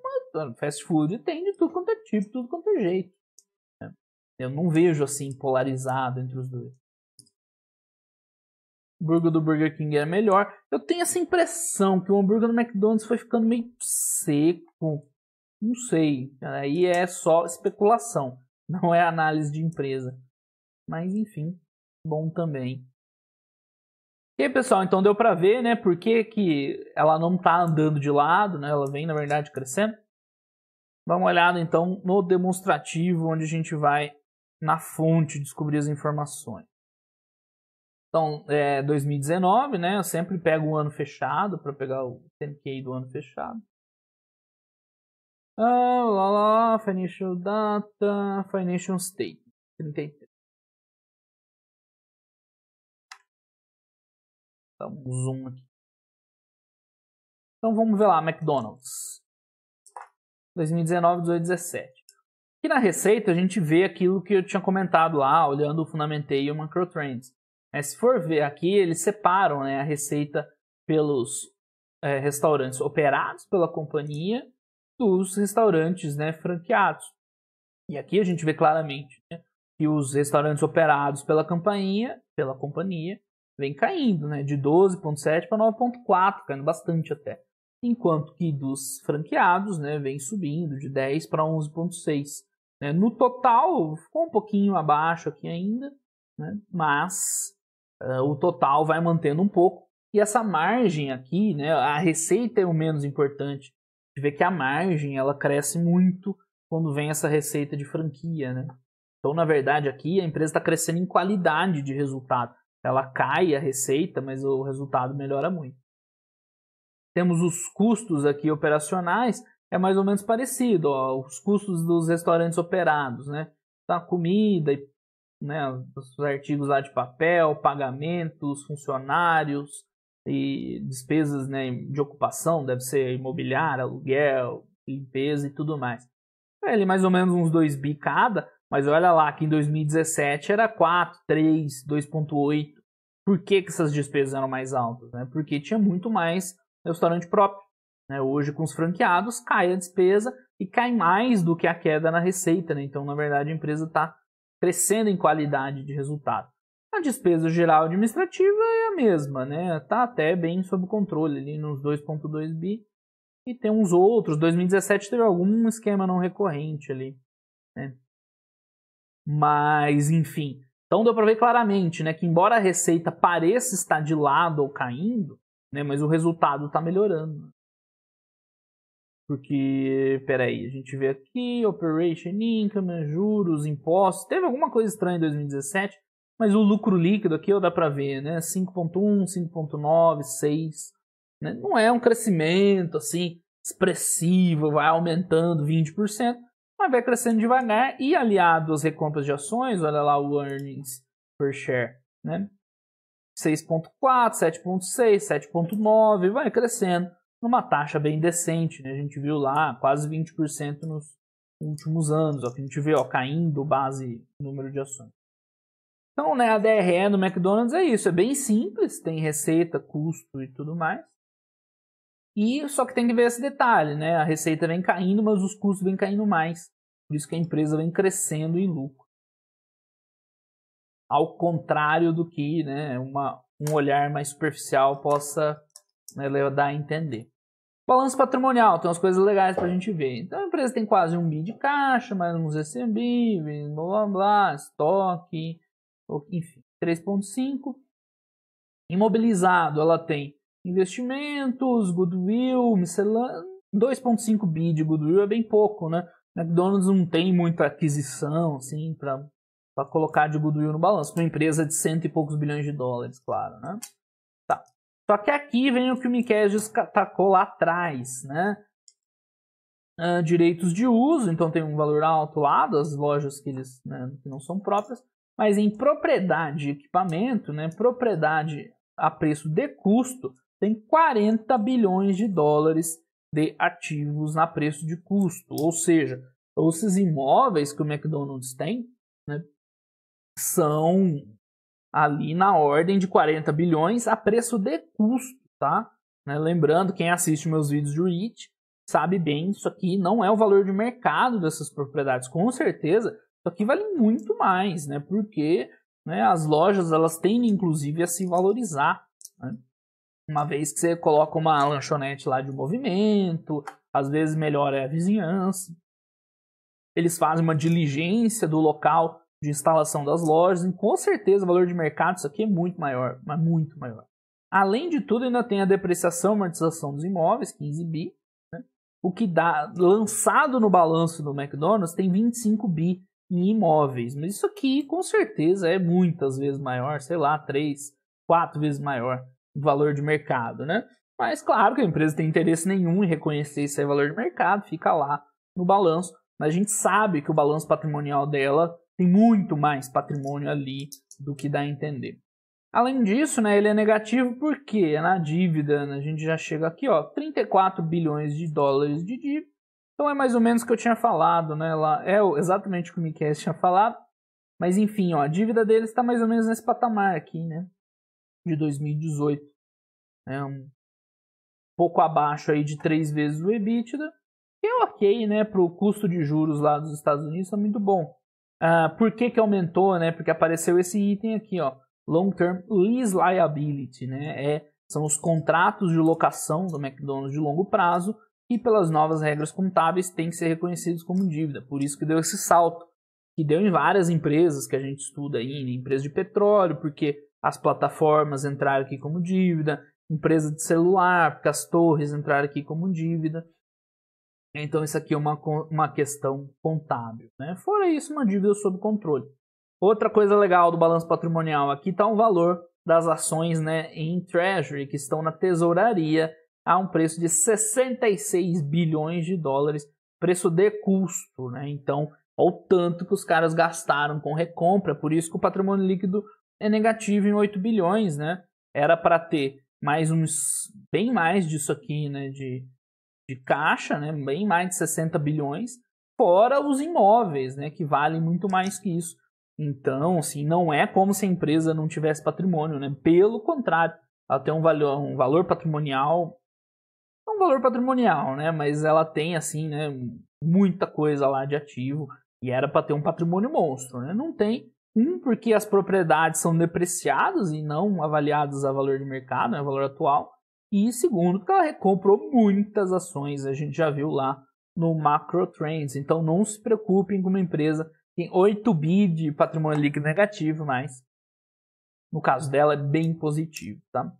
fast food tem de tudo quanto é tipo, tudo quanto é jeito. Né? Eu não vejo assim polarizado entre os dois. O hambúrguer do Burger King era melhor. Eu tenho essa impressão que o hambúrguer do McDonald's foi ficando meio seco. Não sei. Aí é só especulação. Não é análise de empresa. Mas enfim, bom também. E aí, pessoal, então deu para ver, né, por que, que ela não está andando de lado, né, ela vem, na verdade, crescendo. Dá uma olhada, então, no demonstrativo, onde a gente vai na fonte descobrir as informações. Então, é 2019, né, eu sempre pego o ano fechado para pegar o TNK do ano fechado. Ah, lá, lá, financial data, financial state, 33. Dá um zoom aqui. Então vamos ver lá, McDonald's. 2019, 18, 17. Aqui na receita a gente vê aquilo que eu tinha comentado lá, olhando o Fundamentei e o Macrotrends. Mas se for ver aqui, eles separam né, a receita pelos é, restaurantes operados pela companhia dos restaurantes né, franqueados. E aqui a gente vê claramente né, que os restaurantes operados pela companhia, pela companhia vem caindo, né? De 12,7 para 9,4, caindo bastante até. Enquanto que dos franqueados, né, vem subindo de 10 para 11,6. Né? No total, ficou um pouquinho abaixo aqui ainda, né? mas uh, o total vai mantendo um pouco. E essa margem aqui, né, a receita é o menos importante. A gente vê que a margem ela cresce muito quando vem essa receita de franquia. Né? Então, na verdade, aqui a empresa está crescendo em qualidade de resultado ela cai a receita, mas o resultado melhora muito. Temos os custos aqui operacionais, é mais ou menos parecido, ó, os custos dos restaurantes operados, né? Da então, comida, né, os artigos lá de papel, pagamentos, funcionários e despesas né, de ocupação, deve ser imobiliário, aluguel, limpeza e tudo mais. É, ele é mais ou menos uns 2 bi cada, mas olha lá que em 2017 era 4, 3, 2.8 por que, que essas despesas eram mais altas? Né? Porque tinha muito mais restaurante próprio. Né? Hoje, com os franqueados, cai a despesa e cai mais do que a queda na receita. Né? Então, na verdade, a empresa está crescendo em qualidade de resultado. A despesa geral administrativa é a mesma, né? Está até bem sob controle ali nos 2.2 bi. E tem uns outros, 2017 teve algum esquema não recorrente ali, né? Mas, enfim, então deu para ver claramente, né, que embora a receita pareça estar de lado ou caindo, né, mas o resultado está melhorando. Porque, peraí, a gente vê aqui, Operation Income, juros, impostos, teve alguma coisa estranha em 2017, mas o lucro líquido aqui ó, dá para ver, né, 5.1, 5.9, 6, né, não é um crescimento assim expressivo, vai aumentando 20%, mas vai crescendo devagar né? e aliado às recompras de ações, olha lá o earnings per share, né? 6.4, 7.6, 7.9, vai crescendo numa taxa bem decente, né? A gente viu lá quase 20% nos últimos anos, ó, é que a gente vê ó, caindo base número de ações. Então, né, a DRE no McDonald's é isso, é bem simples, tem receita, custo e tudo mais. E só que tem que ver esse detalhe, né? A receita vem caindo, mas os custos vêm caindo mais. Por isso que a empresa vem crescendo em lucro. Ao contrário do que né, uma, um olhar mais superficial possa né, dar a entender. Balanço patrimonial, tem umas coisas legais para a gente ver. Então a empresa tem quase um bi de caixa, mais uns recebíveis, blá blá blá, estoque, enfim, 3,5. Imobilizado, ela tem Investimentos, goodwill, miscelânea. 2,5 bi de goodwill é bem pouco, né? McDonald's não tem muita aquisição, assim, para colocar de goodwill no balanço. Uma empresa de cento e poucos bilhões de dólares, claro, né? Tá. Só que aqui vem o que o Miquel destacou lá atrás, né? Uh, direitos de uso, então tem um valor alto lá das lojas que eles né, que não são próprias, mas em propriedade de equipamento, né, propriedade a preço de custo, tem 40 bilhões de dólares de ativos na preço de custo. Ou seja, esses imóveis que o McDonald's tem né, são ali na ordem de 40 bilhões a preço de custo, tá? Né, lembrando, quem assiste meus vídeos de REIT sabe bem, isso aqui não é o valor de mercado dessas propriedades. Com certeza, isso aqui vale muito mais, né? Porque né, as lojas elas tendem, inclusive, a se valorizar. Né? uma vez que você coloca uma lanchonete lá de movimento, às vezes melhora a vizinhança. Eles fazem uma diligência do local de instalação das lojas, e com certeza o valor de mercado isso aqui é muito maior, mas muito maior. Além de tudo, ainda tem a depreciação e amortização dos imóveis, 15 bi, né? o que dá lançado no balanço do McDonald's tem 25 bi em imóveis, mas isso aqui com certeza é muitas vezes maior, sei lá, 3, 4 vezes maior valor de mercado, né? Mas claro que a empresa tem interesse nenhum em reconhecer isso aí valor de mercado, fica lá no balanço, mas a gente sabe que o balanço patrimonial dela tem muito mais patrimônio ali do que dá a entender. Além disso, né, ele é negativo porque é na dívida, né, a gente já chega aqui, ó, 34 bilhões de dólares de dívida. Então é mais ou menos o que eu tinha falado, né? Lá é exatamente o que o Miquel tinha falado. Mas enfim, ó, a dívida deles está mais ou menos nesse patamar aqui, né? de 2018. é né? Um pouco abaixo aí de três vezes o EBITDA, que é ok, né? Para o custo de juros lá dos Estados Unidos, é muito bom. Ah, por que, que aumentou, né? Porque apareceu esse item aqui, ó, Long Term Lease Liability, né? É, são os contratos de locação do McDonald's de longo prazo que pelas novas regras contábeis têm que ser reconhecidos como dívida. Por isso que deu esse salto, que deu em várias empresas que a gente estuda aí, em né? empresas de petróleo, porque as plataformas entraram aqui como dívida, empresa de celular, porque as torres entraram aqui como dívida. Então isso aqui é uma, uma questão contábil. Né? Fora isso, uma dívida sob controle. Outra coisa legal do balanço patrimonial, aqui está o valor das ações né, em Treasury, que estão na tesouraria, a um preço de 66 bilhões de dólares, preço de custo. Né? Então, olha o tanto que os caras gastaram com recompra, por isso que o patrimônio líquido é negativo em 8 bilhões, né? Era para ter mais uns bem mais disso aqui, né, de, de caixa, né, bem mais de 60 bilhões, fora os imóveis, né, que valem muito mais que isso. Então, assim, não é como se a empresa não tivesse patrimônio, né? Pelo contrário, ela tem um valor, um valor patrimonial, é um valor patrimonial, né? Mas ela tem assim, né, muita coisa lá de ativo e era para ter um patrimônio monstro, né? Não tem um, porque as propriedades são depreciadas e não avaliadas a valor de mercado, a né, valor atual. E segundo, porque ela recomprou muitas ações, a gente já viu lá no Macro Trends. Então não se preocupem com uma empresa tem 8 bi de patrimônio líquido negativo, mas no caso dela é bem positivo, tá?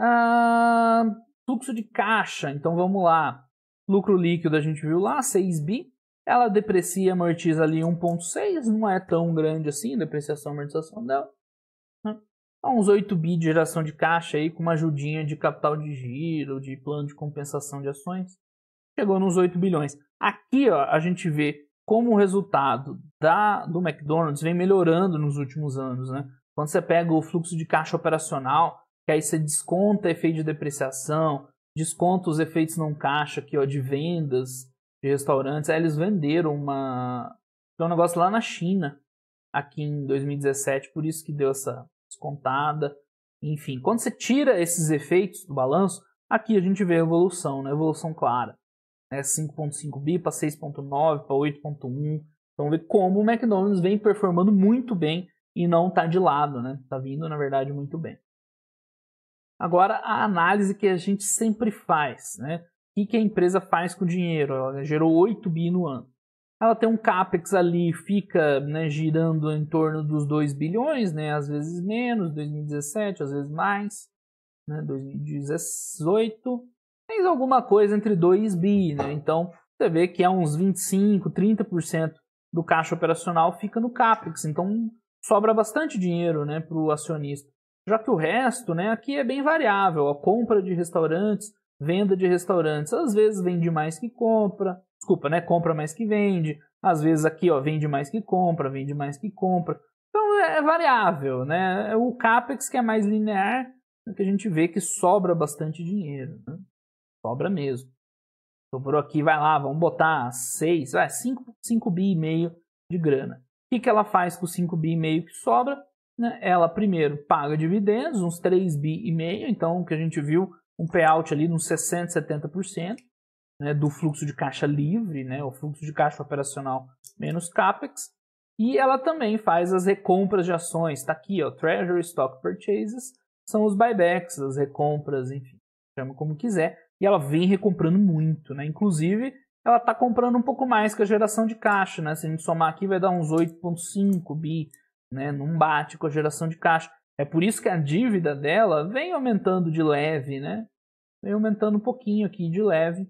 Ah, fluxo de caixa, então vamos lá. Lucro líquido a gente viu lá, 6 bi. Ela deprecia, amortiza ali 1.6, não é tão grande assim, depreciação e amortização dela. Hum. É uns 8 bi de geração de caixa aí, com uma ajudinha de capital de giro, de plano de compensação de ações. Chegou nos 8 bilhões. Aqui ó, a gente vê como o resultado da, do McDonald's vem melhorando nos últimos anos. Né? Quando você pega o fluxo de caixa operacional, que aí você desconta efeito de depreciação, desconta os efeitos não caixa aqui ó, de vendas, de restaurantes. Aí eles venderam uma. Tem um negócio lá na China, aqui em 2017, por isso que deu essa descontada. Enfim, quando você tira esses efeitos do balanço, aqui a gente vê a evolução, né? A evolução clara. é 5.5 bi para 6.9, para 8.1. Então vê como o McDonald's vem performando muito bem e não está de lado, né? Tá vindo, na verdade, muito bem. Agora a análise que a gente sempre faz, né? O que a empresa faz com o dinheiro? Ela né, gerou 8 bi no ano. Ela tem um capex ali, fica né, girando em torno dos 2 bilhões, né, às vezes menos, 2017, às vezes mais, né, 2018, mas alguma coisa entre 2 bi. Né? Então, você vê que é uns 25, 30% do caixa operacional fica no capex. Então, sobra bastante dinheiro né, para o acionista. Já que o resto né, aqui é bem variável. A compra de restaurantes, Venda de restaurantes, às vezes vende mais que compra, desculpa, né? Compra mais que vende, às vezes aqui, ó, vende mais que compra, vende mais que compra. Então é, é variável, né? É o capex que é mais linear, é que a gente vê que sobra bastante dinheiro, né? sobra mesmo. Sobrou então, aqui, vai lá, vamos botar 6, vai, 5, 5 bi e meio de grana. O que, que ela faz com os 5 bi e meio que sobra? Né? Ela primeiro paga dividendos, uns 3 bi e meio, então o que a gente viu um payout ali de uns 60%, 70% né, do fluxo de caixa livre, né, o fluxo de caixa operacional menos CAPEX. E ela também faz as recompras de ações. Está aqui, ó, Treasury Stock Purchases, são os buybacks, as recompras, enfim, chama como quiser. E ela vem recomprando muito, né? Inclusive, ela está comprando um pouco mais que a geração de caixa, né? Se a gente somar aqui, vai dar uns 8,5 bi, né? Num bate com a geração de caixa. É por isso que a dívida dela vem aumentando de leve, né? vem aumentando um pouquinho aqui de leve,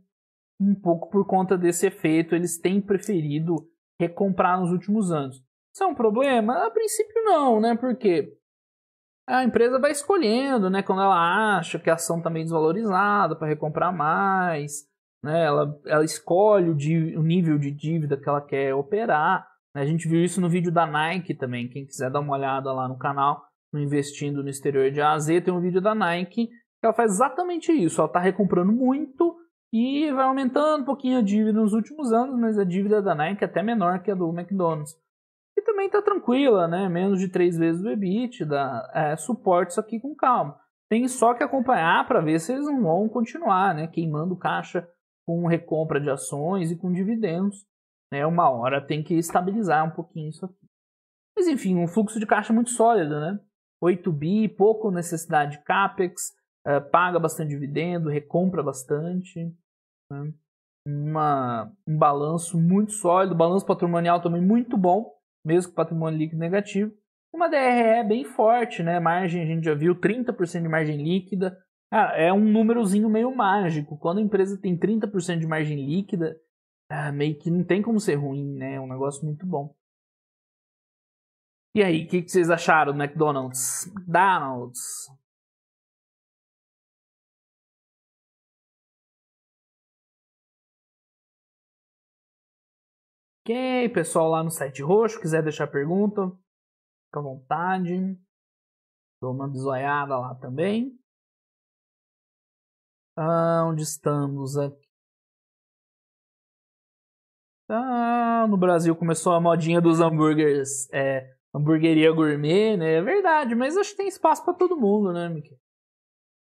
um pouco por conta desse efeito, eles têm preferido recomprar nos últimos anos. Isso é um problema? A princípio não, né? Porque a empresa vai escolhendo, né? Quando ela acha que a ação está meio desvalorizada para recomprar mais, né? Ela, ela escolhe o, o, nível de dívida que ela quer operar. Né? A gente viu isso no vídeo da Nike também. Quem quiser dar uma olhada lá no canal, no Investindo no Exterior de Z, tem um vídeo da Nike ela faz exatamente isso. Ela está recomprando muito e vai aumentando um pouquinho a dívida nos últimos anos, mas a dívida da Nike é até menor que a do McDonald's. E também está tranquila, né? Menos de três vezes o EBITDA, é, suporte isso aqui com calma. Tem só que acompanhar para ver se eles não vão continuar, né? Queimando caixa com recompra de ações e com dividendos. Né? Uma hora tem que estabilizar um pouquinho isso aqui. Mas enfim, um fluxo de caixa muito sólido, né? 8 bi, pouco necessidade de capex, eh, paga bastante dividendo, recompra bastante. Né? Uma, um balanço muito sólido, balanço patrimonial também muito bom, mesmo com patrimônio líquido negativo. Uma DRE bem forte, né? Margem, a gente já viu, 30% de margem líquida. Ah, é um númerozinho meio mágico. Quando a empresa tem 30% de margem líquida, ah, meio que não tem como ser ruim, né? É um negócio muito bom. E aí, o que, que, vocês acharam do McDonald's? McDonald's. Quem pessoal lá no site roxo, quiser deixar pergunta, fica à vontade. Dou uma bisoiada lá também. Ah, onde estamos aqui? Ah, no Brasil começou a modinha dos hambúrgueres, é, hambúrgueria gourmet, né? É verdade, mas acho que tem espaço para todo mundo, né, Miquel?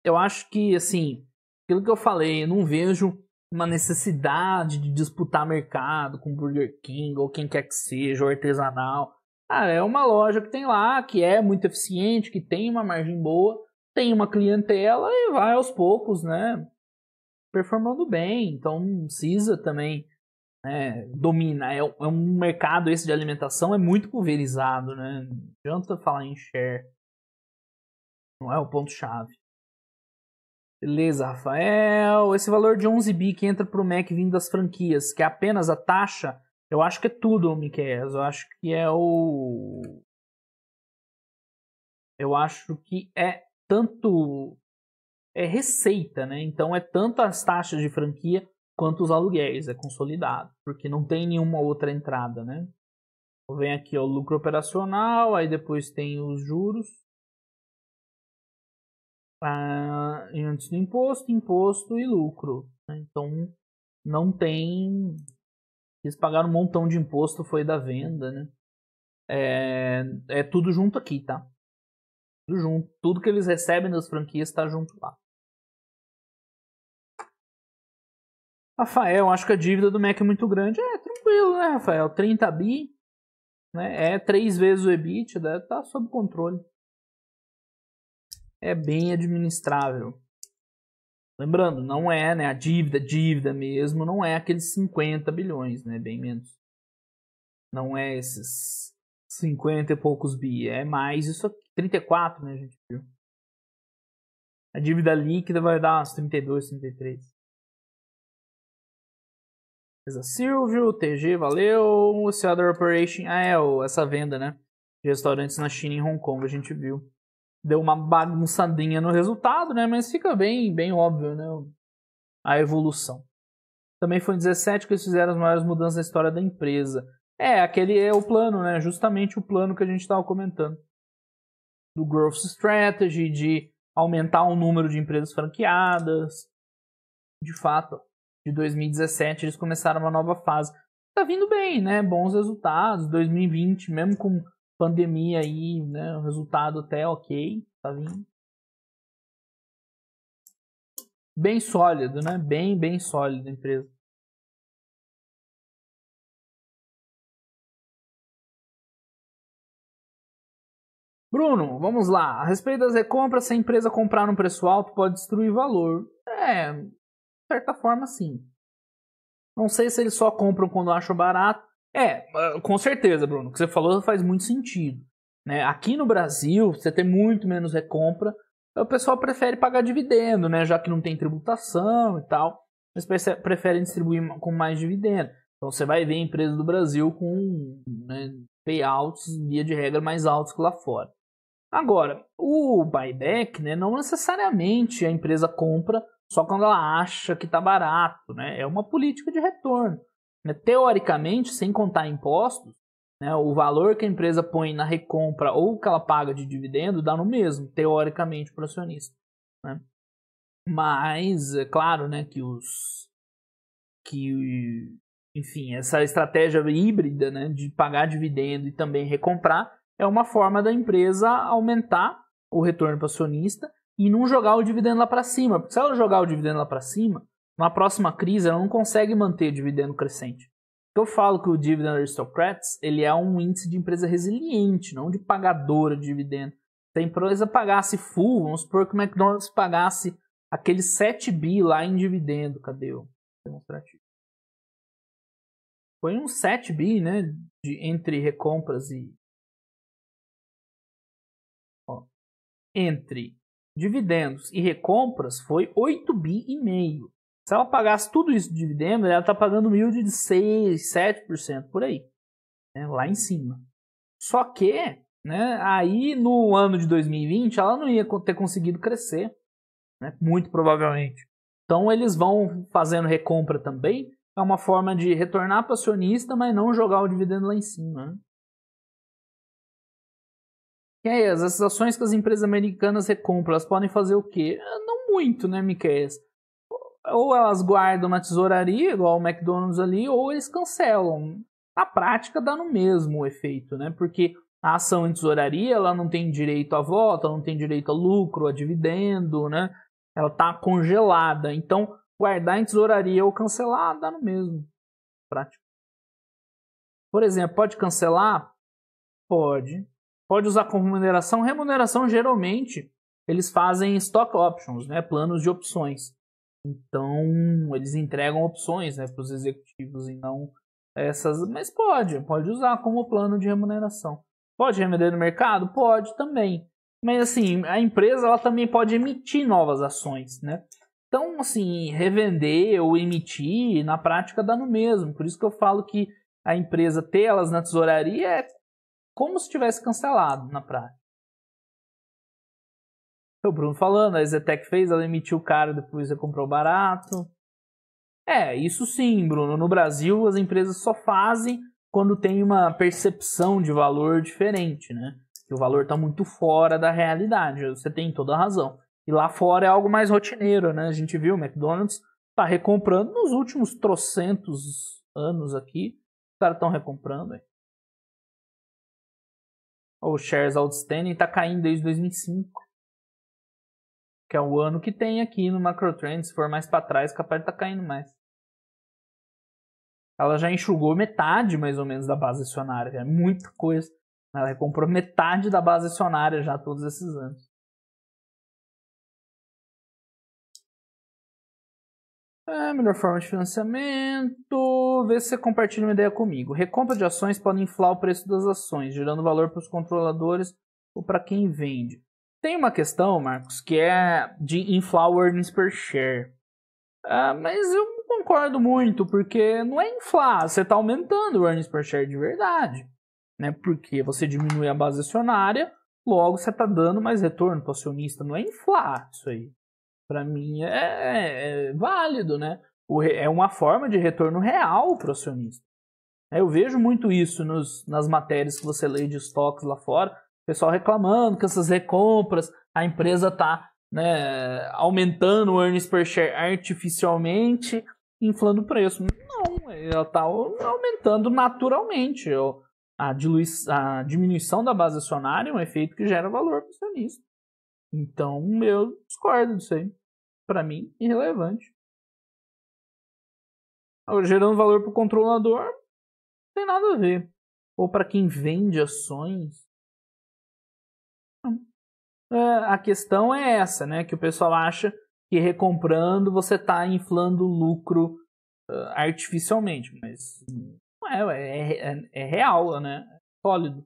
Eu acho que, assim, aquilo que eu falei, eu não vejo uma necessidade de disputar mercado com Burger King ou quem quer que seja, ou artesanal. Cara, é uma loja que tem lá, que é muito eficiente, que tem uma margem boa, tem uma clientela e vai aos poucos, né? Performando bem. Então não precisa também né, dominar. É, é, um mercado esse de alimentação, é muito pulverizado, né? Não adianta falar em share. Não é o ponto-chave. Beleza, Rafael. Esse valor de 11 bi que entra para o MEC vindo das franquias, que é apenas a taxa, eu acho que é tudo, Miquel. Eu acho que é o. Eu acho que é tanto. É receita, né? Então é tanto as taxas de franquia quanto os aluguéis, é consolidado, porque não tem nenhuma outra entrada, né? Então, vem aqui ó, o lucro operacional, aí depois tem os juros, ah, antes do imposto, imposto e lucro. Né? Então não tem. Eles pagaram um montão de imposto, foi da venda, né? É, é tudo junto aqui, tá? Tudo junto. Tudo que eles recebem das franquias está junto lá. Rafael, acho que a dívida do Mac é muito grande. É, tranquilo, né, Rafael? 30 bi né? é três vezes o EBITDA, tá sob controle é bem administrável. Lembrando, não é, né, a dívida, dívida mesmo, não é aqueles 50 bilhões, né, bem menos. Não é esses 50 e poucos bi, é mais isso aqui, 34, né, a gente viu. A dívida líquida vai dar uns 32, 33. Beleza, Silvio, TG, valeu. Seller Operation, ah, é, essa venda, né, de restaurantes na China e Hong Kong, a gente viu deu uma bagunçadinha no resultado, né? Mas fica bem, bem óbvio, né? A evolução. Também foi em 17 que eles fizeram as maiores mudanças na história da empresa. É, aquele é o plano, né? Justamente o plano que a gente estava comentando. Do Growth Strategy, de aumentar o número de empresas franqueadas. De fato, de 2017 eles começaram uma nova fase. Tá vindo bem, né? Bons resultados. 2020, mesmo com pandemia aí, né? O resultado até ok, tá vindo. Bem sólido, né? Bem, bem sólido a empresa. Bruno, vamos lá. A respeito das recompras, se a empresa comprar num preço alto, pode destruir valor. É, de certa forma, sim. Não sei se eles só compram quando acham barato é, ah, com certeza, Bruno. O que você falou faz muito sentido. Né? Aqui no Brasil, você tem muito menos recompra, o pessoal prefere pagar dividendo, né? já que não tem tributação e tal. Eles preferem distribuir com mais dividendo. Então você vai ver empresas do Brasil com né, payouts, via de regra, mais altos que lá fora. Agora, o buyback, né, não necessariamente a empresa compra só quando ela acha que está barato, né? É uma política de retorno né, teoricamente, sem contar impostos, né, o valor que a empresa põe na recompra ou que ela paga de dividendo dá no mesmo, teoricamente, para o acionista. Né? Mas, é claro né, que os. que enfim, essa estratégia híbrida né, de pagar dividendo e também recomprar é uma forma da empresa aumentar o retorno para acionista e não jogar o dividendo lá para cima. Porque se ela jogar o dividendo lá para cima, na próxima crise ela não consegue manter dividendo crescente. Então, eu falo que o Dividend Aristocrats ele é um índice de empresa resiliente, não de pagadora de dividendo. Se a empresa pagasse full, vamos supor que o McDonald's pagasse aquele 7 bi lá em dividendo. Cadê o demonstrativo? Foi um 7 bi, né? De, entre recompras e. Ó, entre dividendos e recompras foi 8 bi e meio. Se ela pagasse tudo isso de dividendo, ela está pagando um yield de 6, 7% por aí. Né? Lá em cima. Só que, né, aí no ano de 2020, ela não ia ter conseguido crescer. Né? Muito provavelmente. Então eles vão fazendo recompra também. É uma forma de retornar para o acionista, mas não jogar o dividendo lá em cima. Né? E aí, as ações que as empresas americanas recompram, elas podem fazer o quê? Ah, não muito, né, Miquel? ou elas guardam na tesouraria, igual o McDonald's ali, ou eles cancelam. Na prática dá no mesmo efeito, né? Porque a ação em tesouraria, ela não tem direito a volta não tem direito a lucro, a dividendo, né? Ela está congelada. Então, guardar em tesouraria ou cancelar dá no mesmo. Prático. Por exemplo, pode cancelar? Pode. Pode usar como remuneração. Remuneração geralmente eles fazem stock options, né? Planos de opções. Então, eles entregam opções né, para os executivos e não essas. Mas pode, pode usar como plano de remuneração. Pode revender no mercado? Pode também. Mas assim, a empresa ela também pode emitir novas ações, né? Então, assim, revender ou emitir, na prática dá no mesmo. Por isso que eu falo que a empresa ter elas na tesouraria é como se tivesse cancelado na prática o Bruno falando, a Zetec fez, ela emitiu caro, depois você comprou barato. É, isso sim, Bruno. No Brasil, as empresas só fazem quando tem uma percepção de valor diferente, né? Que o valor está muito fora da realidade. Você tem toda a razão. E lá fora é algo mais rotineiro, né? A gente viu o McDonald's está recomprando nos últimos trocentos anos aqui. Os caras estão recomprando hein? O shares outstanding está caindo desde 2005 que é o ano que tem aqui no MacroTrend, se for mais para trás, capaz de tá caindo mais. Ela já enxugou metade, mais ou menos, da base acionária, é muita coisa. Ela comprou metade da base acionária já todos esses anos. É, melhor forma de financiamento. Vê se você compartilha uma ideia comigo. Recompra de ações pode inflar o preço das ações, gerando valor para os controladores ou para quem vende. Tem uma questão, Marcos, que é de inflar o earnings per share. Ah, mas eu não concordo muito, porque não é inflar, você está aumentando o earnings per share de verdade. Né? Porque você diminui a base acionária, logo você está dando mais retorno para o acionista. Não é inflar isso aí. Para mim é, é, é, válido, né? é uma forma de retorno real para o acionista. Eu vejo muito isso nos, nas matérias que você lê de estoques lá fora pessoal reclamando que essas recompras, a empresa está né, aumentando o earnings per share artificialmente, inflando o preço. Não, ela está aumentando naturalmente. A, a diminuição da base acionária é um efeito que gera valor para o acionista. Então, eu discordo disso aí. Para mim, irrelevante. Gerando valor para o controlador, não tem nada a ver. Ou para quem vende ações, é, a questão é essa, né? Que o pessoal acha que recomprando você está inflando o lucro uh, artificialmente, mas não é, é, é, é real, né? É sólido.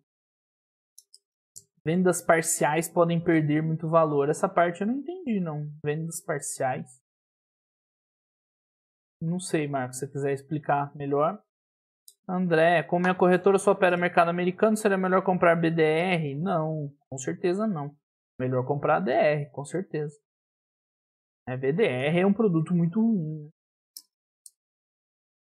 Vendas parciais podem perder muito valor. Essa parte eu não entendi, não. Vendas parciais. Não sei, Marcos, se você quiser explicar melhor. André, como minha corretora só opera mercado americano, seria melhor comprar BDR? Não, com certeza não. Melhor comprar a DR, com certeza. A é, VDR é um produto muito ruim. Né?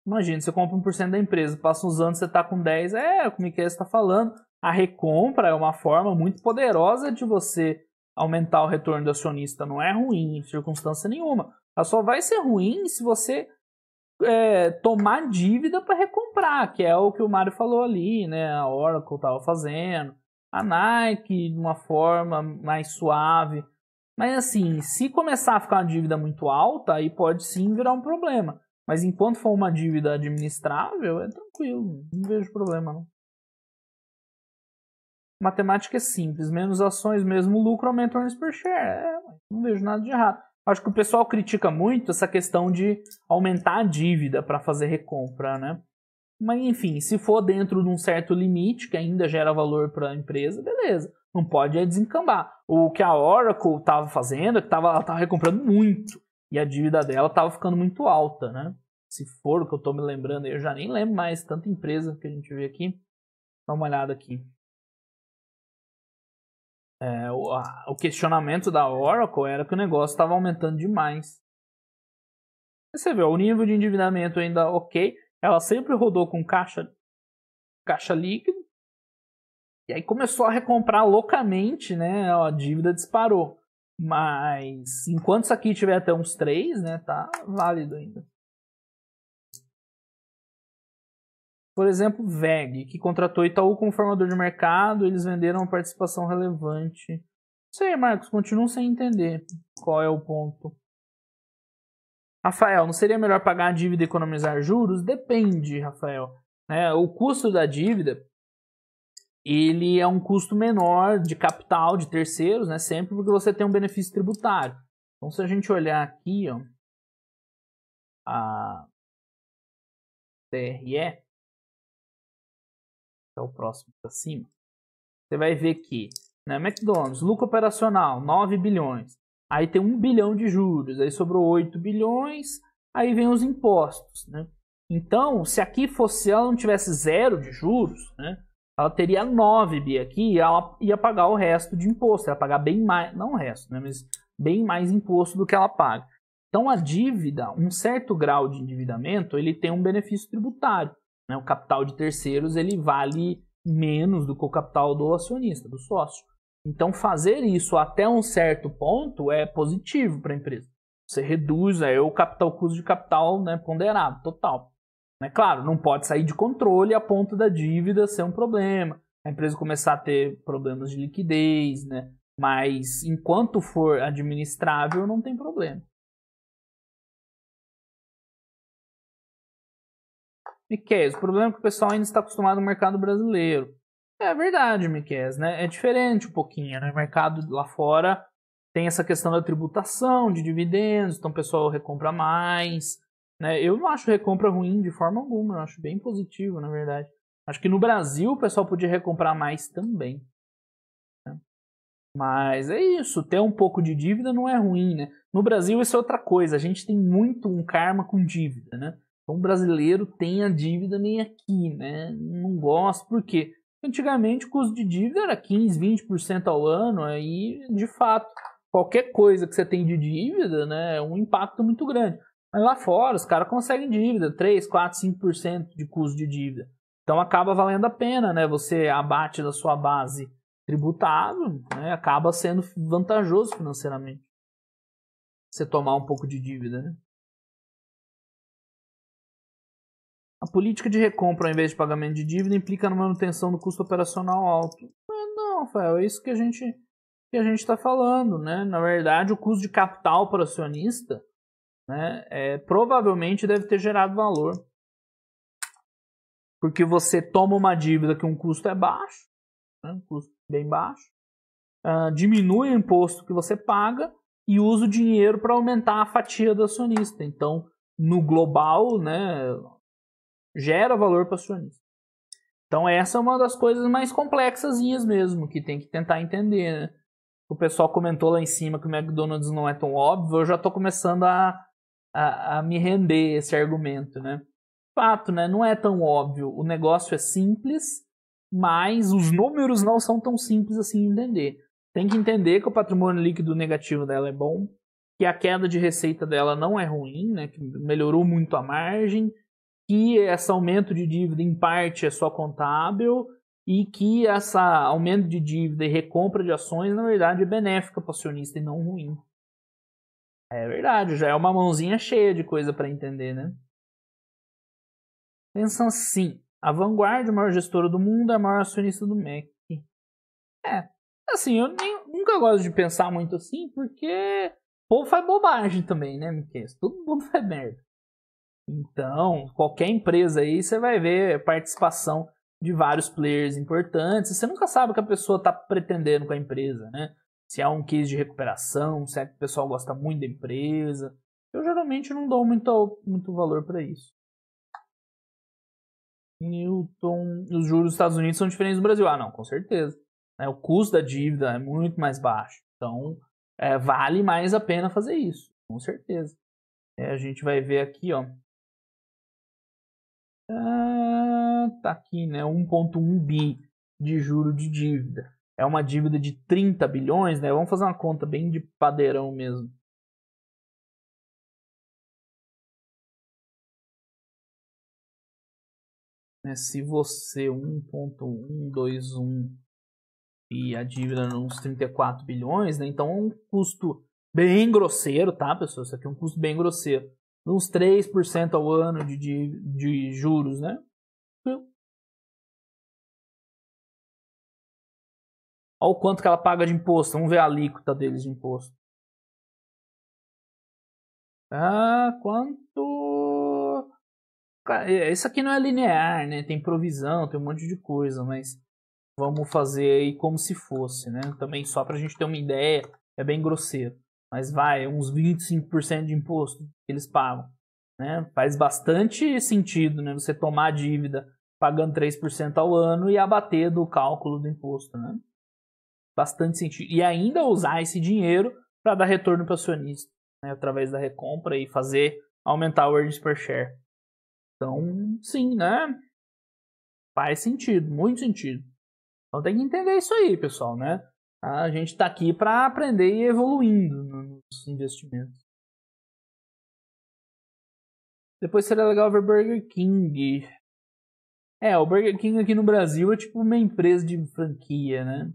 Imagina, você compra 1% da empresa, passa uns anos, você está com 10%, é, como é o Miquel está falando. A recompra é uma forma muito poderosa de você aumentar o retorno do acionista. Não é ruim em circunstância nenhuma. Ela só vai ser ruim se você é, tomar dívida para recomprar, que é o que o Mário falou ali, né? A Oracle estava fazendo, a Nike de uma forma mais suave. Mas assim, se começar a ficar uma dívida muito alta, aí pode sim virar um problema. Mas enquanto for uma dívida administrável, é tranquilo, não vejo problema não. Matemática é simples, menos ações, mesmo lucro, aumenta o earnings per share. É, não vejo nada de errado. Acho que o pessoal critica muito essa questão de aumentar a dívida para fazer recompra, né? Mas enfim, se for dentro de um certo limite que ainda gera valor para a empresa, beleza. Não pode é desencambar. O que a Oracle estava fazendo é que tava, ela estava recomprando muito. E a dívida dela estava ficando muito alta, né? Se for o que eu estou me lembrando, eu já nem lembro mais tanta empresa que a gente vê aqui. Dá uma olhada aqui. É, o, a, o, questionamento da Oracle era que o negócio estava aumentando demais. Você vê, o nível de endividamento ainda ok ela sempre rodou com caixa caixa líquido. E aí começou a recomprar loucamente, né? a dívida disparou. Mas enquanto isso aqui tiver até uns 3, né, tá válido ainda. Por exemplo, VEG, que contratou Itaú como formador de mercado, eles venderam uma participação relevante. Não sei, Marcos, continuo sem entender qual é o ponto. Rafael, não seria melhor pagar a dívida e economizar juros? Depende, Rafael. Né? o custo da dívida ele é um custo menor de capital de terceiros, né? Sempre porque você tem um benefício tributário. Então, se a gente olhar aqui, ó, a TRE, que é o próximo para cima, você vai ver que né, McDonald's, lucro operacional, 9 bilhões. Aí tem 1 bilhão de juros, aí sobrou 8 bilhões, aí vem os impostos, né? Então, se aqui fosse, ela não tivesse zero de juros, né? Ela teria 9 bi aqui e ela ia pagar o resto de imposto. Ela ia pagar bem mais, não o resto, né? Mas bem mais imposto do que ela paga. Então, a dívida, um certo grau de endividamento, ele tem um benefício tributário. Né? O capital de terceiros, ele vale menos do que o capital do acionista, do sócio. Então, fazer isso até um certo ponto é positivo para a empresa. Você reduz aí é, o capital custo de capital né, ponderado, total. É claro, não pode sair de controle a ponto da dívida ser um problema, a empresa começar a ter problemas de liquidez, né? Mas enquanto for administrável, não tem problema. Miquel, é o problema é que o pessoal ainda está acostumado ao mercado brasileiro. É verdade, Miquel, né? É diferente um pouquinho, né? O mercado lá fora tem essa questão da tributação de dividendos, então o pessoal recompra mais, né? Eu não acho recompra ruim de forma alguma, eu acho bem positivo, na verdade. Acho que no Brasil o pessoal podia recomprar mais também. Né? Mas é isso, ter um pouco de dívida não é ruim, né? No Brasil isso é outra coisa, a gente tem muito um karma com dívida, né? Então o brasileiro tem a dívida nem aqui, né? Não gosto, por quê? Antigamente, o custo de dívida era 15, 20% ao ano, aí, de fato, qualquer coisa que você tem de dívida, né, é um impacto muito grande. Mas lá fora, os caras conseguem dívida, 3, 4, 5% de custo de dívida. Então, acaba valendo a pena, né, você abate da sua base tributável, né, acaba sendo vantajoso financeiramente. Você tomar um pouco de dívida, né? A política de recompra ao invés de pagamento de dívida implica na manutenção do custo operacional alto. Mas não, Rafael, é isso que a gente que a gente está falando, né? Na verdade, o custo de capital para o acionista, né, é, provavelmente deve ter gerado valor, porque você toma uma dívida que um custo é baixo, né, um custo bem baixo, uh, diminui o imposto que você paga e usa o dinheiro para aumentar a fatia do acionista. Então, no global, né, gera valor para o acionista. Então essa é uma das coisas mais complexazinhas mesmo, que tem que tentar entender, né? O pessoal comentou lá em cima que o McDonald's não é tão óbvio, eu já estou começando a, a, a, me render esse argumento, né? Fato, né? Não é tão óbvio. O negócio é simples, mas os números não são tão simples assim entender. Tem que entender que o patrimônio líquido negativo dela é bom, que a queda de receita dela não é ruim, né? Que melhorou muito a margem, que esse aumento de dívida em parte é só contábil e que esse aumento de dívida e recompra de ações, na verdade, é benéfica para o acionista e não ruim. É verdade, já é uma mãozinha cheia de coisa para entender, né? Pensa assim, a Vanguard, maior gestora do mundo, é a maior acionista do MEC. É, assim, eu nem, nunca gosto de pensar muito assim, porque o povo faz bobagem também, né, Miquel? Todo mundo faz merda. Então, qualquer empresa aí, você vai ver participação de vários players importantes. Você nunca sabe o que a pessoa está pretendendo com a empresa, né? Se é um case de recuperação, se é que o pessoal gosta muito da empresa. Eu geralmente não dou muito, muito valor para isso. Newton, os juros dos Estados Unidos são diferentes do Brasil. Ah, não, com certeza. É, o custo da dívida é muito mais baixo. Então, é, vale mais a pena fazer isso, com certeza. É, a gente vai ver aqui, ó. Ah, tá aqui, né? 1,1 bi de juro de dívida. É uma dívida de 30 bilhões, né? Vamos fazer uma conta bem de padeirão mesmo. Né? Se você 1.121 e a dívida nos 34 bilhões, né? Então é um custo bem grosseiro, tá, pessoal? Isso aqui é um custo bem grosseiro uns 3% ao ano de, de, de juros, né? Olha o quanto que ela paga de imposto. Vamos ver a alíquota deles de imposto. Ah, quanto. É, isso aqui não é linear, né? Tem provisão, tem um monte de coisa, mas vamos fazer aí como se fosse, né? Também só para a gente ter uma ideia, é bem grosseiro mas vai, uns 25% de imposto que eles pagam. Né? Faz bastante sentido né? você tomar a dívida pagando 3% ao ano e abater do cálculo do imposto. Né? Bastante sentido. E ainda usar esse dinheiro para dar retorno para o acionista né? através da recompra e fazer aumentar o earnings per share. Então, sim, né? Faz sentido, muito sentido. Então tem que entender isso aí, pessoal, né? A gente está aqui para aprender e ir evoluindo nos investimentos. Depois seria legal ver Burger King. É, o Burger King aqui no Brasil é tipo uma empresa de franquia, né?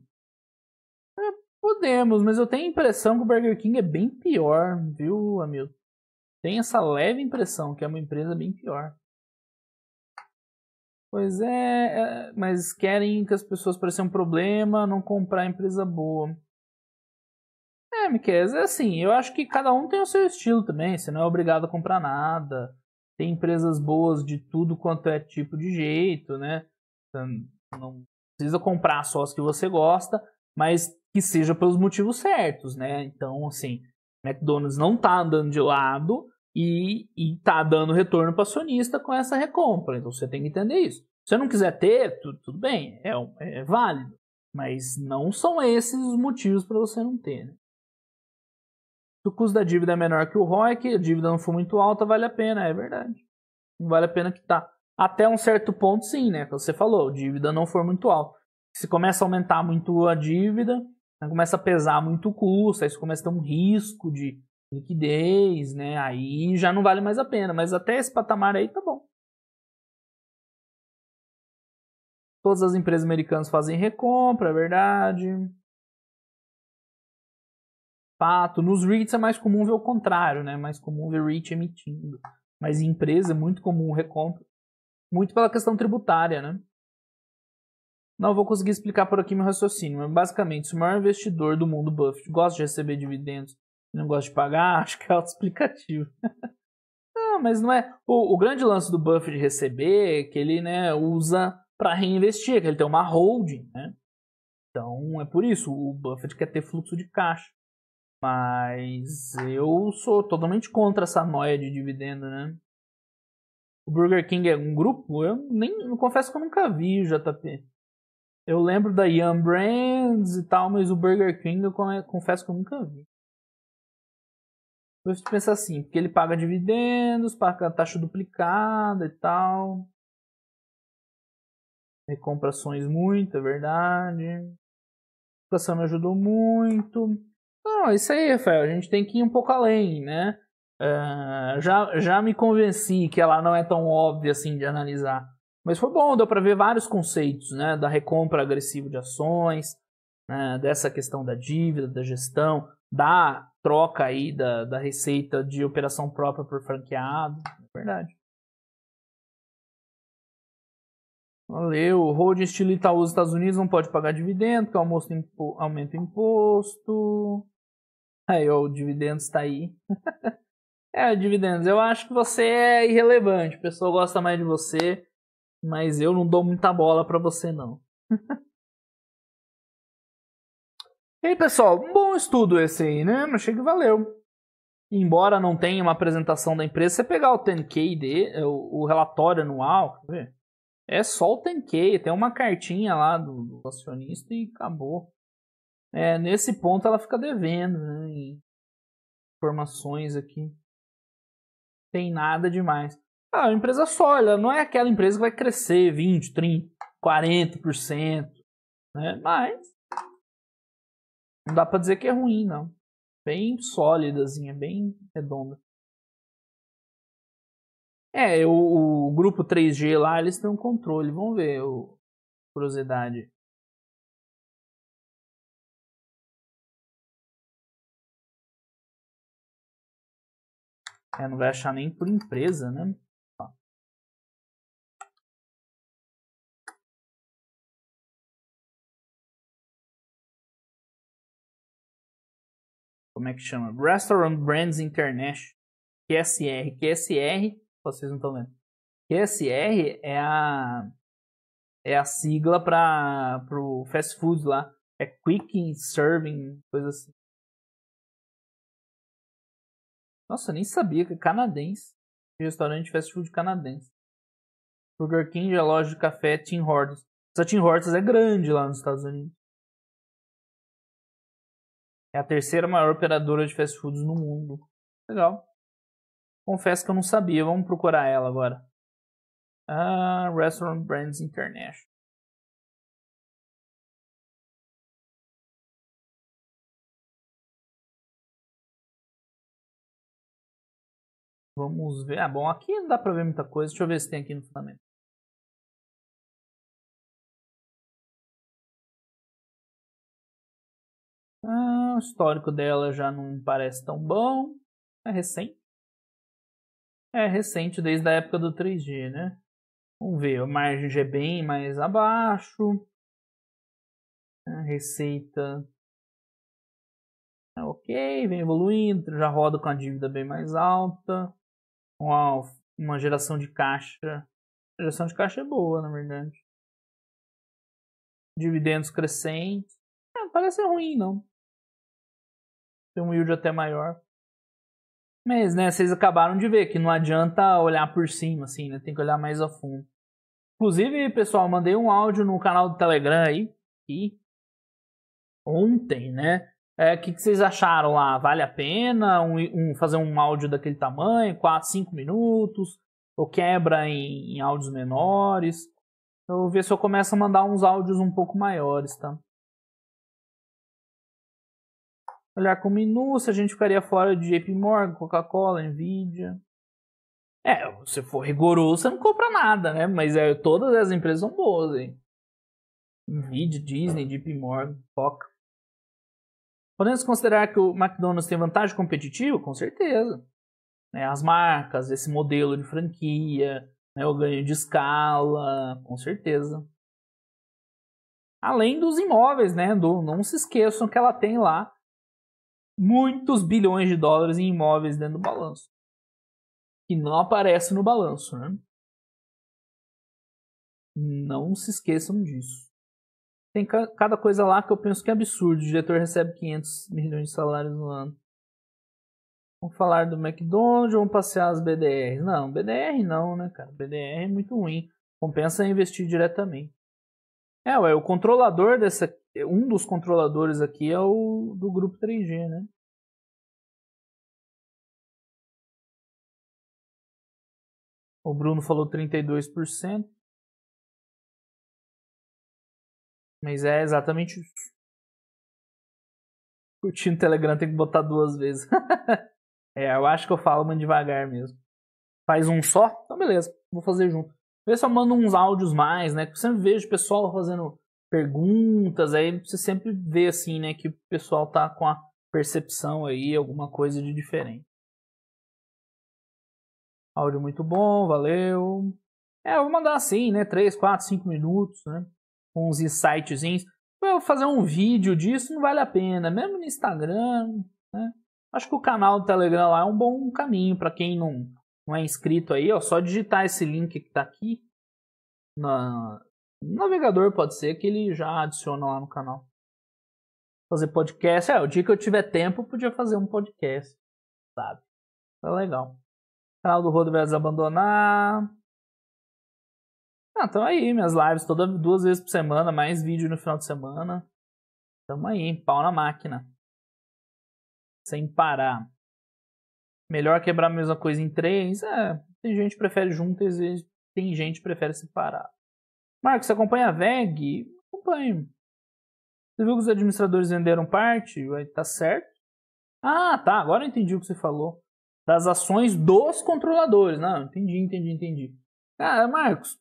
É, podemos, mas eu tenho a impressão que o Burger King é bem pior, viu, Hamilton? Tenho essa leve impressão que é uma empresa bem pior. Pois é, é, mas querem que as pessoas pareçam é um problema, não comprar empresa boa. É, Miquel, é assim, eu acho que cada um tem o seu estilo também, você não é obrigado a comprar nada. Tem empresas boas de tudo quanto é tipo de jeito, né? Então, não precisa comprar só as que você gosta, mas que seja pelos motivos certos, né? Então, assim, McDonald's não tá andando de lado, e está dando retorno para acionista com essa recompra. Então você tem que entender isso. Se você não quiser ter, tudo, tudo bem, é, é, é, válido. Mas não são esses os motivos para você não ter. Né? Se o custo da dívida é menor que o ROIC, é a dívida não for muito alta, vale a pena, é verdade. Não vale a pena que tá. Até um certo ponto, sim, né? Que você falou, dívida não for muito alta. Se começa a aumentar muito a dívida, né? começa a pesar muito o custo, aí você começa a ter um risco de liquidez, né? Aí já não vale mais a pena, mas até esse patamar aí tá bom. Todas as empresas americanas fazem recompra, é verdade. Fato, nos REITs é mais comum ver o contrário, né? Mais comum ver REIT emitindo. Mas em empresa é muito comum recompra. Muito pela questão tributária, né? Não vou conseguir explicar por aqui meu raciocínio, mas basicamente, se o maior investidor do mundo, Buffett, gosta de receber dividendos não gosta de pagar, acho que é autoexplicativo. não, ah, mas não é. O, o, grande lance do Buffett receber é que ele né, usa para reinvestir, é que ele tem uma holding, né? Então é por isso, o Buffett quer ter fluxo de caixa. Mas eu sou totalmente contra essa noia de dividendo, né? O Burger King é um grupo? Eu nem eu confesso que eu nunca vi o JP. Eu lembro da Yum Brands e tal, mas o Burger King eu confesso que eu nunca vi. Você então, pensa assim, porque ele paga dividendos, paga taxa duplicada e tal. Recompra ações muito, é verdade. A educação me ajudou muito. Não, isso aí, Rafael, a gente tem que ir um pouco além, né? Uh, já, já me convenci que ela não é tão óbvia assim de analisar. Mas foi bom, deu para ver vários conceitos, né? Da recompra agressiva de ações, né? dessa questão da dívida, da gestão, da troca aí da, da receita de operação própria por franqueado. É verdade. Valeu. O holding estilo Itaú dos Estados Unidos não pode pagar dividendo, porque é almoço impo... aumenta o imposto. Aí, ó, o dividendo está aí. é, dividendos. Eu acho que você é irrelevante. O pessoal gosta mais de você, mas eu não dou muita bola para você, não. E aí, pessoal, bom estudo esse aí, né? Mas achei que valeu. Embora não tenha uma apresentação da empresa, você pegar o 10K, de, é, o, o relatório anual, é só o 10K, tem uma cartinha lá do, do acionista e acabou. É, nesse ponto ela fica devendo, né? informações aqui. Tem nada demais. Ah, a empresa só, olha, não é aquela empresa que vai crescer 20, 30, 40%, né? Mas não dá para dizer que é ruim, não. Bem sólidazinha, bem redonda. É, o, o grupo 3G lá, eles têm um controle. Vamos ver, o, curiosidade. É, não vai achar nem por empresa, né? como é que chama? Restaurant Brands International, QSR. QSR, vocês não estão vendo. QSR é a é a sigla para o fast food lá, é quick serving, coisa assim. Nossa, eu nem sabia que é canadense. Restaurante fast food canadense. Burger King a loja de café Tim Hortons. Essa Tim Hortons é grande lá nos Estados Unidos. É a terceira maior operadora de fast foods no mundo. Legal. Confesso que eu não sabia. Vamos procurar ela agora. Ah, Restaurant Brands International. Vamos ver. Ah, bom, aqui não dá pra ver muita coisa. Deixa eu ver se tem aqui no fundamento. Ah, o histórico dela já não parece tão bom. É recente? É recente desde a época do 3G, né? Vamos ver, a margem é bem mais abaixo. A receita é ok, vem evoluindo, já roda com a dívida bem mais alta. Uma, uma geração de caixa. A geração de caixa é boa, na verdade. Dividendos crescentes. É, não parece ruim, não tem um yield até maior. Mas, né, vocês acabaram de ver que não adianta olhar por cima, assim, né? Tem que olhar mais a fundo. Inclusive, pessoal, mandei um áudio no canal do Telegram aí, ontem, né? O é, que, que, vocês acharam lá? Vale a pena um, um, fazer um áudio daquele tamanho, 4, 5 minutos? Ou quebra em, em áudios menores? Eu vou ver se eu começo a mandar uns áudios um pouco maiores, tá? olhar com minúcia, a gente ficaria fora de JP Morgan, Coca-Cola, Nvidia. É, se for rigoroso, você não compra nada, né? Mas é, todas as empresas são boas, hein? Nvidia, Disney, JP Morgan, Coca. Podemos considerar que o McDonald's tem vantagem competitiva? Com certeza. Né? As marcas, esse modelo de franquia, né? o ganho de escala, com certeza. Além dos imóveis, né? Do, não se esqueçam que ela tem lá muitos bilhões de dólares em imóveis dentro do balanço. Que não aparece no balanço, né? Não se esqueçam disso. Tem ca cada coisa lá que eu penso que é absurdo. O diretor recebe 500 milhões de salários no ano. Vamos falar do McDonald's ou vamos passear as BDRs Não, BDR não, né, cara? BDR é muito ruim. Compensa investir diretamente. É, ué, o controlador dessa é, um dos controladores aqui é o do grupo 3G, né? O Bruno falou 32%. Mas é exatamente isso. Curtindo o Telegram tem que botar duas vezes. é, eu acho que eu falo muito devagar mesmo. Faz um só? Então beleza, vou fazer junto. Vê se eu mando uns áudios mais, né? Que eu sempre vejo o pessoal fazendo perguntas, aí você sempre vê assim, né, que o pessoal tá com a percepção aí, alguma coisa de diferente. Áudio muito bom, valeu. É, eu vou mandar assim, né, 3, 4, 5 minutos, né, uns insightzinhos. Eu fazer um vídeo disso não vale a pena, mesmo no Instagram, né. Acho que o canal do Telegram lá é um bom caminho para quem não, não é inscrito aí, ó, só digitar esse link que tá aqui na, navegador pode ser que ele já adiciona lá no canal. Fazer podcast. É, o dia que eu tiver tempo, eu podia fazer um podcast. Sabe? Tá legal. canal do Rodo vai abandonar. Ah, então aí, minhas lives toda duas vezes por semana, mais vídeo no final de semana. Tamo aí, pau na máquina. Sem parar. Melhor quebrar a mesma coisa em três? É, tem gente que prefere juntas e tem gente que prefere separar. Marcos, você acompanha a VEG? Acompanho. Você viu que os administradores venderam parte? Tá certo. Ah, tá. Agora eu entendi o que você falou. Das ações dos controladores. Não, entendi, entendi, entendi. Cara, Marcos,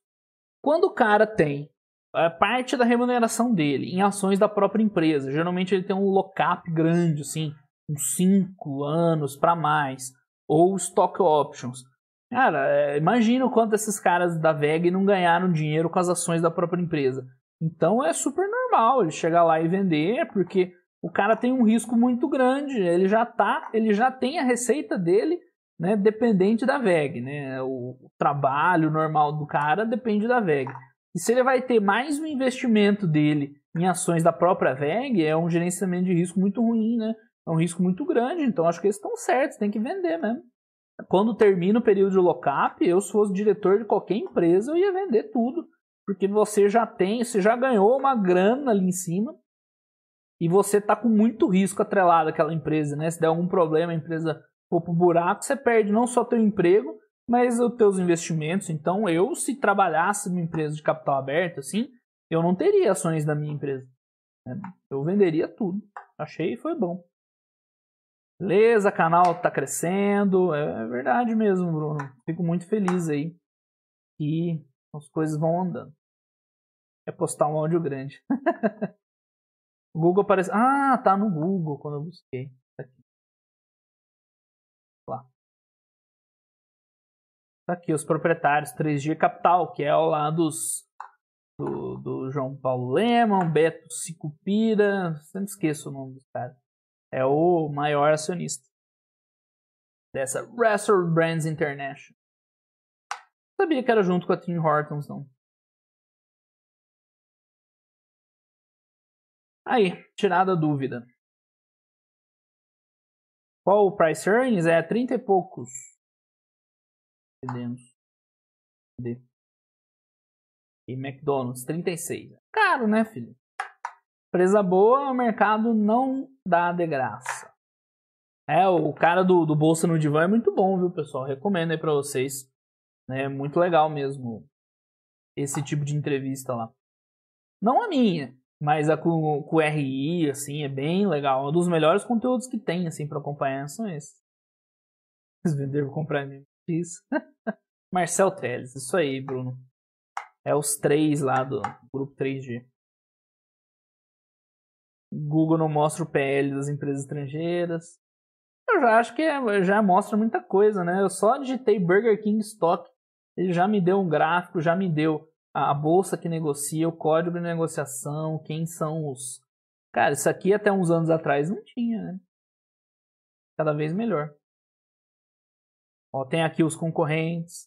quando o cara tem é, parte da remuneração dele em ações da própria empresa, geralmente ele tem um lock-up grande, assim, uns 5 anos para mais, ou stock options. Cara, é, imagina o quanto esses caras da VEG não ganharam dinheiro com as ações da própria empresa. Então é super normal ele chegar lá e vender, porque o cara tem um risco muito grande. Ele já tá, ele já tem a receita dele, né, dependente da VEG, né? O, o trabalho normal do cara depende da VEG. E se ele vai ter mais um investimento dele em ações da própria VEG, é um gerenciamento de risco muito ruim, né? É um risco muito grande, então acho que eles estão certos, tem que vender mesmo. Quando termina o período de lock-up, eu se fosse diretor de qualquer empresa, eu ia vender tudo. Porque você já tem, você já ganhou uma grana ali em cima e você está com muito risco atrelado àquela empresa, né? Se der algum problema, a empresa for pro buraco, você perde não só teu emprego, mas os teus investimentos. Então, eu, se trabalhasse numa empresa de capital aberto, assim, eu não teria ações da minha empresa. É, eu venderia tudo. Achei e foi bom. Beleza, canal tá crescendo. É, é verdade mesmo, Bruno. Fico muito feliz aí que as coisas vão andando. É postar um áudio grande. o Google aparece. Ah, tá no Google quando eu busquei. Tá aqui. Lá. Tá aqui os proprietários 3G Capital, que é ao lado dos, do, do João Paulo Lema, Beto Sicupira. Sempre esqueço o nome dos caras é o maior acionista dessa Wrestle Brands International. Não sabia que era junto com a Tim Hortons, não. Aí, tirada a dúvida. Qual o price earnings? É 30 e poucos. Entendemos. Cadê? E McDonald's, 36. Caro, né, filho? empresa boa, o mercado não dá de graça. É, o cara do, do Bolsa no Divã é muito bom, viu, pessoal? Recomendo aí pra vocês. É muito legal mesmo esse tipo de entrevista lá. Não a minha, mas a com, com o RI, assim, é bem legal. É um dos melhores conteúdos que tem, assim, pra acompanhar são esses. Vocês venderam comprar isso. Marcel Teles, isso aí, Bruno. É os três lá do grupo 3G. Google não mostra o PL das empresas estrangeiras. Eu já acho que é, já mostra muita coisa, né? Eu só digitei Burger King Stock, ele já me deu um gráfico, já me deu a, a bolsa que negocia, o código de negociação, quem são os. Cara, isso aqui até uns anos atrás não tinha, né? Cada vez melhor. Ó, tem aqui os concorrentes.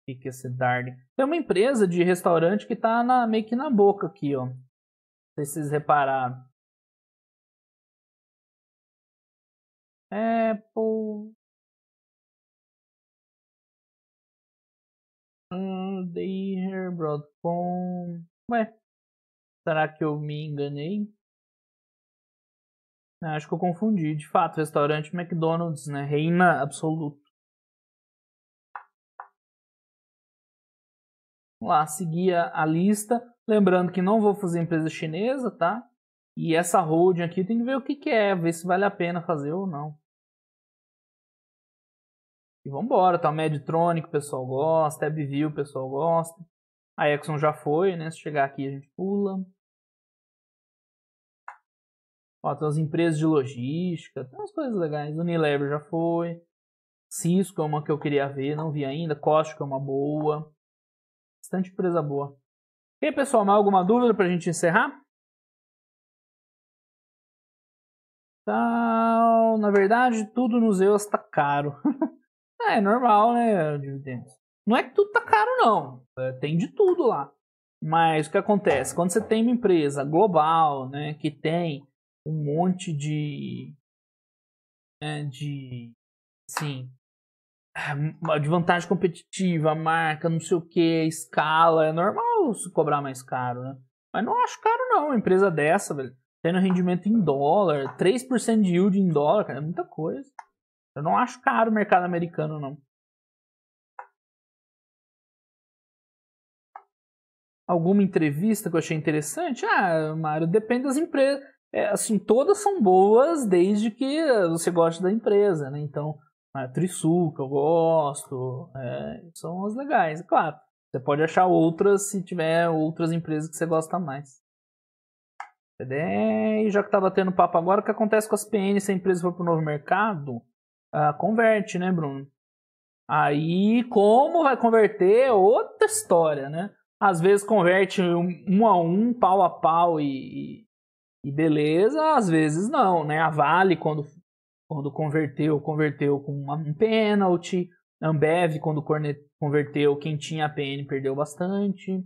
O que, que é esse Darling? Tem uma empresa de restaurante que tá na, meio que na boca aqui, ó vocês repararam. Apple. Um, broadcom. Ué, será que eu me enganei? Ah, acho que eu confundi. De fato, restaurante McDonald's, né? Reina absoluto. Vamos lá, seguia a lista. Lembrando que não vou fazer empresa chinesa, tá? E essa holding aqui tem que ver o que, que é, ver se vale a pena fazer ou não. E vamos embora. tá? Medtronic, o pessoal gosta, Abview, o pessoal gosta. A Exxon já foi, né? Se chegar aqui a gente pula. Ó, tem as empresas de logística, tem umas coisas legais. Unilever já foi. Cisco é uma que eu queria ver, não vi ainda. Costco é uma boa. Bastante empresa boa. E aí, pessoal, mais alguma dúvida para a gente encerrar? Então, na verdade, tudo nos EUA está caro. é, é normal, né, dividendos. Não é que tudo está caro, não. É, tem de tudo lá. Mas o que acontece? Quando você tem uma empresa global, né, que tem um monte de. Né, de. Assim. Ah, de vantagem competitiva, marca, não sei o que, escala, é normal se cobrar mais caro, né? Mas não acho caro, não. Uma empresa dessa, velho, tendo rendimento em dólar, 3% de yield em dólar, cara, é muita coisa. Eu não acho caro o mercado americano, não. Alguma entrevista que eu achei interessante? Ah, Mário, depende das empresas. É, assim, todas são boas desde que você goste da empresa, né? Então, a Trisul, que eu gosto, é, são as legais, é claro. Você pode achar outras se tiver outras empresas que você gosta mais. E já que tá batendo papo agora, o que acontece com as PN se a empresa for para o novo mercado? Ah, converte, né, Bruno? Aí, como vai converter? É outra história, né? Às vezes converte um a um, pau a pau e, e beleza, às vezes não, né? A Vale, quando, quando converteu, converteu com um pênalti. Ambev, quando converteu, quem tinha APN perdeu bastante.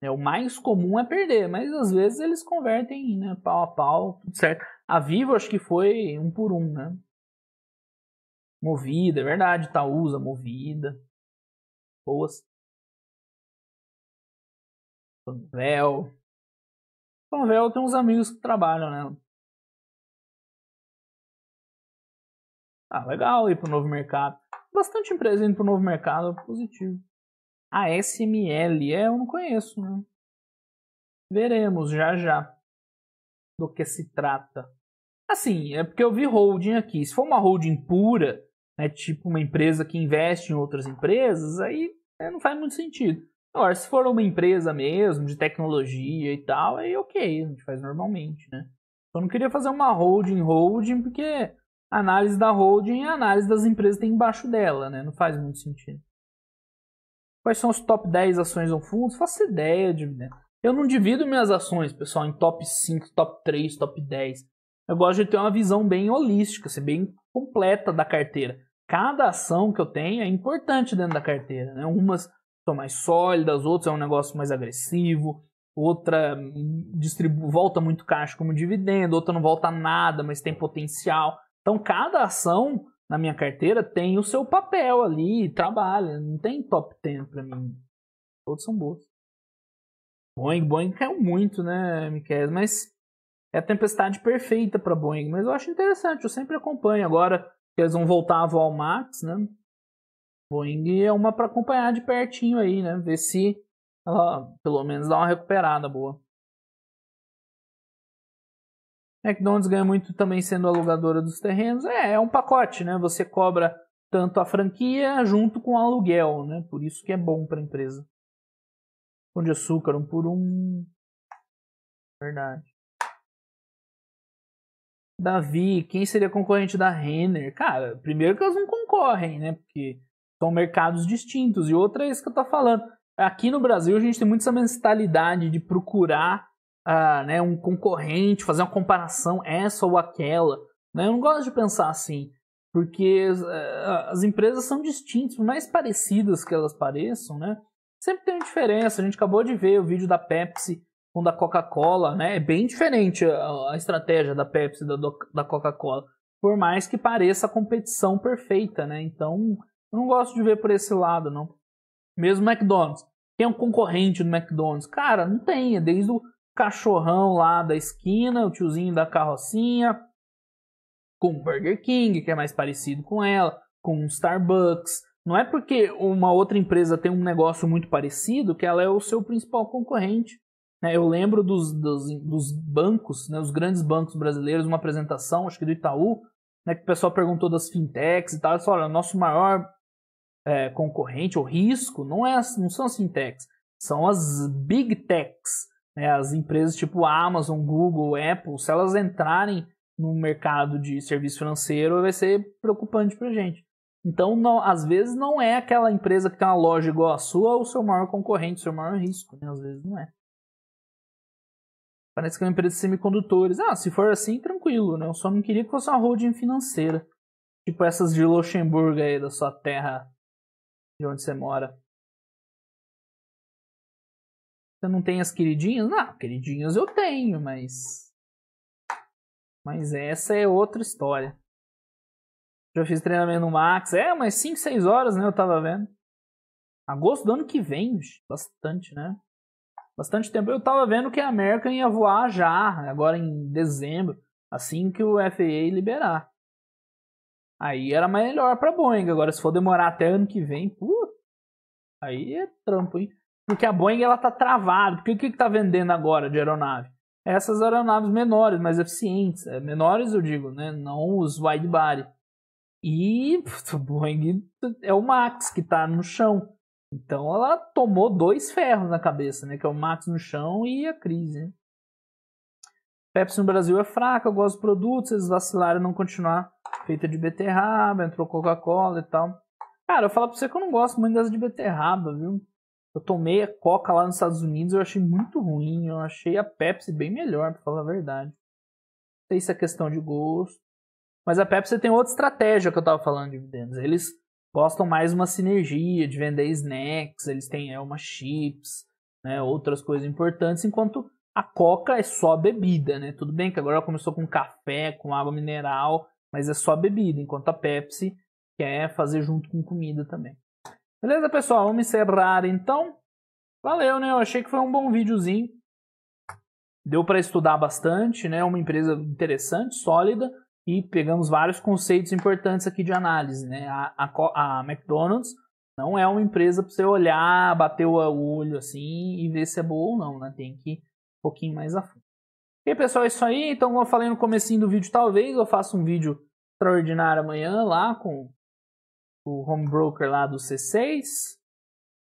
É, o mais comum é perder, mas às vezes eles convertem né, pau a pau, tudo certo. A Vivo acho que foi um por um, né? Movida, é verdade, Taúsa Movida. Boas. Panvel. Panvel tem uns amigos que trabalham nela. Ah, legal ir pro novo mercado. Bastante empresa indo pro novo mercado, positivo. A SML, é, eu não conheço, né? Veremos já já do que se trata. Assim, é porque eu vi holding aqui. Se for uma holding pura, né, tipo uma empresa que investe em outras empresas, aí é, não faz muito sentido. Agora, se for uma empresa mesmo, de tecnologia e tal, aí ok, a gente faz normalmente, né? Eu não queria fazer uma holding holding, porque análise da holding e análise das empresas que tem embaixo dela, né? Não faz muito sentido. Quais são os top 10 ações ou fundos? Faço ideia de. Né? Eu não divido minhas ações, pessoal, em top 5, top 3, top 10. Eu gosto de ter uma visão bem holística, assim, bem completa da carteira. Cada ação que eu tenho é importante dentro da carteira. Né? Umas são mais sólidas, outras é um negócio mais agressivo, outra distribu volta muito caixa como dividendo, outra não volta nada, mas tem potencial. Então, cada ação na minha carteira tem o seu papel ali, trabalha. Não tem top 10 para mim. Todos são boas. Boeing, Boeing caiu muito, né, Miquel? Mas é a tempestade perfeita para Boeing. Mas eu acho interessante, eu sempre acompanho. Agora que eles vão voltar a voar Max, né? Boeing é uma para acompanhar de pertinho aí, né? Ver se ela pelo menos dá uma recuperada boa. McDonald's ganha muito também sendo alugadora dos terrenos. É, é um pacote, né? Você cobra tanto a franquia junto com o aluguel, né? Por isso que é bom para a empresa. Pão de açúcar, um por um. Verdade. Davi, quem seria concorrente da Renner? Cara, primeiro que elas não concorrem, né? Porque são mercados distintos. E outra é isso que eu tô falando. Aqui no Brasil a gente tem muito essa mentalidade de procurar ah, né, um concorrente, fazer uma comparação essa ou aquela. Né? Eu não gosto de pensar assim, porque eh, as empresas são distintas, por mais parecidas que elas pareçam, né? Sempre tem uma diferença. A gente acabou de ver o vídeo da Pepsi com da Coca-Cola, né? É bem diferente a, a estratégia da Pepsi da, da Coca-Cola, por mais que pareça a competição perfeita, né? Então, eu não gosto de ver por esse lado, não. Mesmo McDonald's. Tem é um concorrente do McDonald's? Cara, não tem. É desde o cachorrão lá da esquina, o tiozinho da carrocinha, com um Burger King, que é mais parecido com ela, com um Starbucks. Não é porque uma outra empresa tem um negócio muito parecido que ela é o seu principal concorrente. Né? Eu lembro dos, dos, dos bancos, né, os grandes bancos brasileiros, uma apresentação, acho que do Itaú, né, que o pessoal perguntou das fintechs e tal. Eles falaram, nosso maior é, concorrente ou risco não, é, não são as fintechs, são as big techs. Né? As empresas tipo Amazon, Google, Apple, se elas entrarem no mercado de serviço financeiro, vai ser preocupante para gente. Então, não, às vezes não é aquela empresa que tem uma loja igual a sua o seu maior concorrente, o seu maior risco, né? Às vezes não é. Parece que é uma empresa de semicondutores. Ah, se for assim, tranquilo, né? Eu só não queria que fosse uma holding financeira. Tipo essas de Luxemburgo aí, da sua terra, de onde você mora. Você não tem as queridinhas? Não, ah, queridinhas eu tenho, mas. Mas essa é outra história. Já fiz treinamento no Max. É, umas 5, 6 horas, né? Eu tava vendo. Agosto do ano que vem, bastante, né? Bastante tempo. Eu tava vendo que a American ia voar já, agora em dezembro, assim que o FAA liberar. Aí era melhor pra Boeing. Agora, se for demorar até ano que vem, aí é trampo, hein? porque a Boeing ela está travada. Porque o que está vendendo agora de aeronave? Essas aeronaves menores, mais eficientes. É, menores, eu digo, né? não os wide body. E a Boeing é o Max que está no chão. Então ela tomou dois ferros na cabeça, né? Que é o Max no chão e a crise. Né? Pepsi no Brasil é fraca, eu gosto dos produtos, eles vacilaram não continuar feita de beterraba, entrou Coca-Cola e tal. Cara, eu falo pra você que eu não gosto muito das de beterraba, viu? Eu tomei a Coca lá nos Estados Unidos, eu achei muito ruim. Eu achei a Pepsi bem melhor, pra falar a verdade. Não sei se é questão de gosto. Mas a Pepsi tem outra estratégia que eu tava falando de dividendos. Eles postam mais uma sinergia de vender snacks, eles têm é, chips, né, outras coisas importantes, enquanto a Coca é só bebida, né? Tudo bem que agora ela começou com café, com água mineral, mas é só bebida, enquanto a Pepsi quer fazer junto com comida também. Beleza, pessoal? Vamos encerrar então. Valeu, né? Eu achei que foi um bom videozinho. Deu para estudar bastante, né? Uma empresa interessante, sólida e pegamos vários conceitos importantes aqui de análise, né? A, a, a McDonald's não é uma empresa para você olhar, bater o olho assim e ver se é boa ou não, né? Tem que ir um pouquinho mais a fundo. E pessoal, é isso aí. Então, como eu falei no comecinho do vídeo, talvez eu faça um vídeo extraordinário amanhã lá com o home broker lá do C6.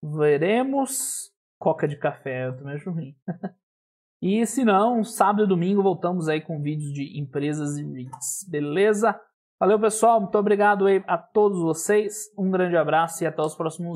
Veremos. Coca de café, eu também acho ruim. e se não, sábado e domingo voltamos aí com vídeos de empresas e REITs. Beleza? Valeu, pessoal. Muito obrigado aí a todos vocês. Um grande abraço e até os próximos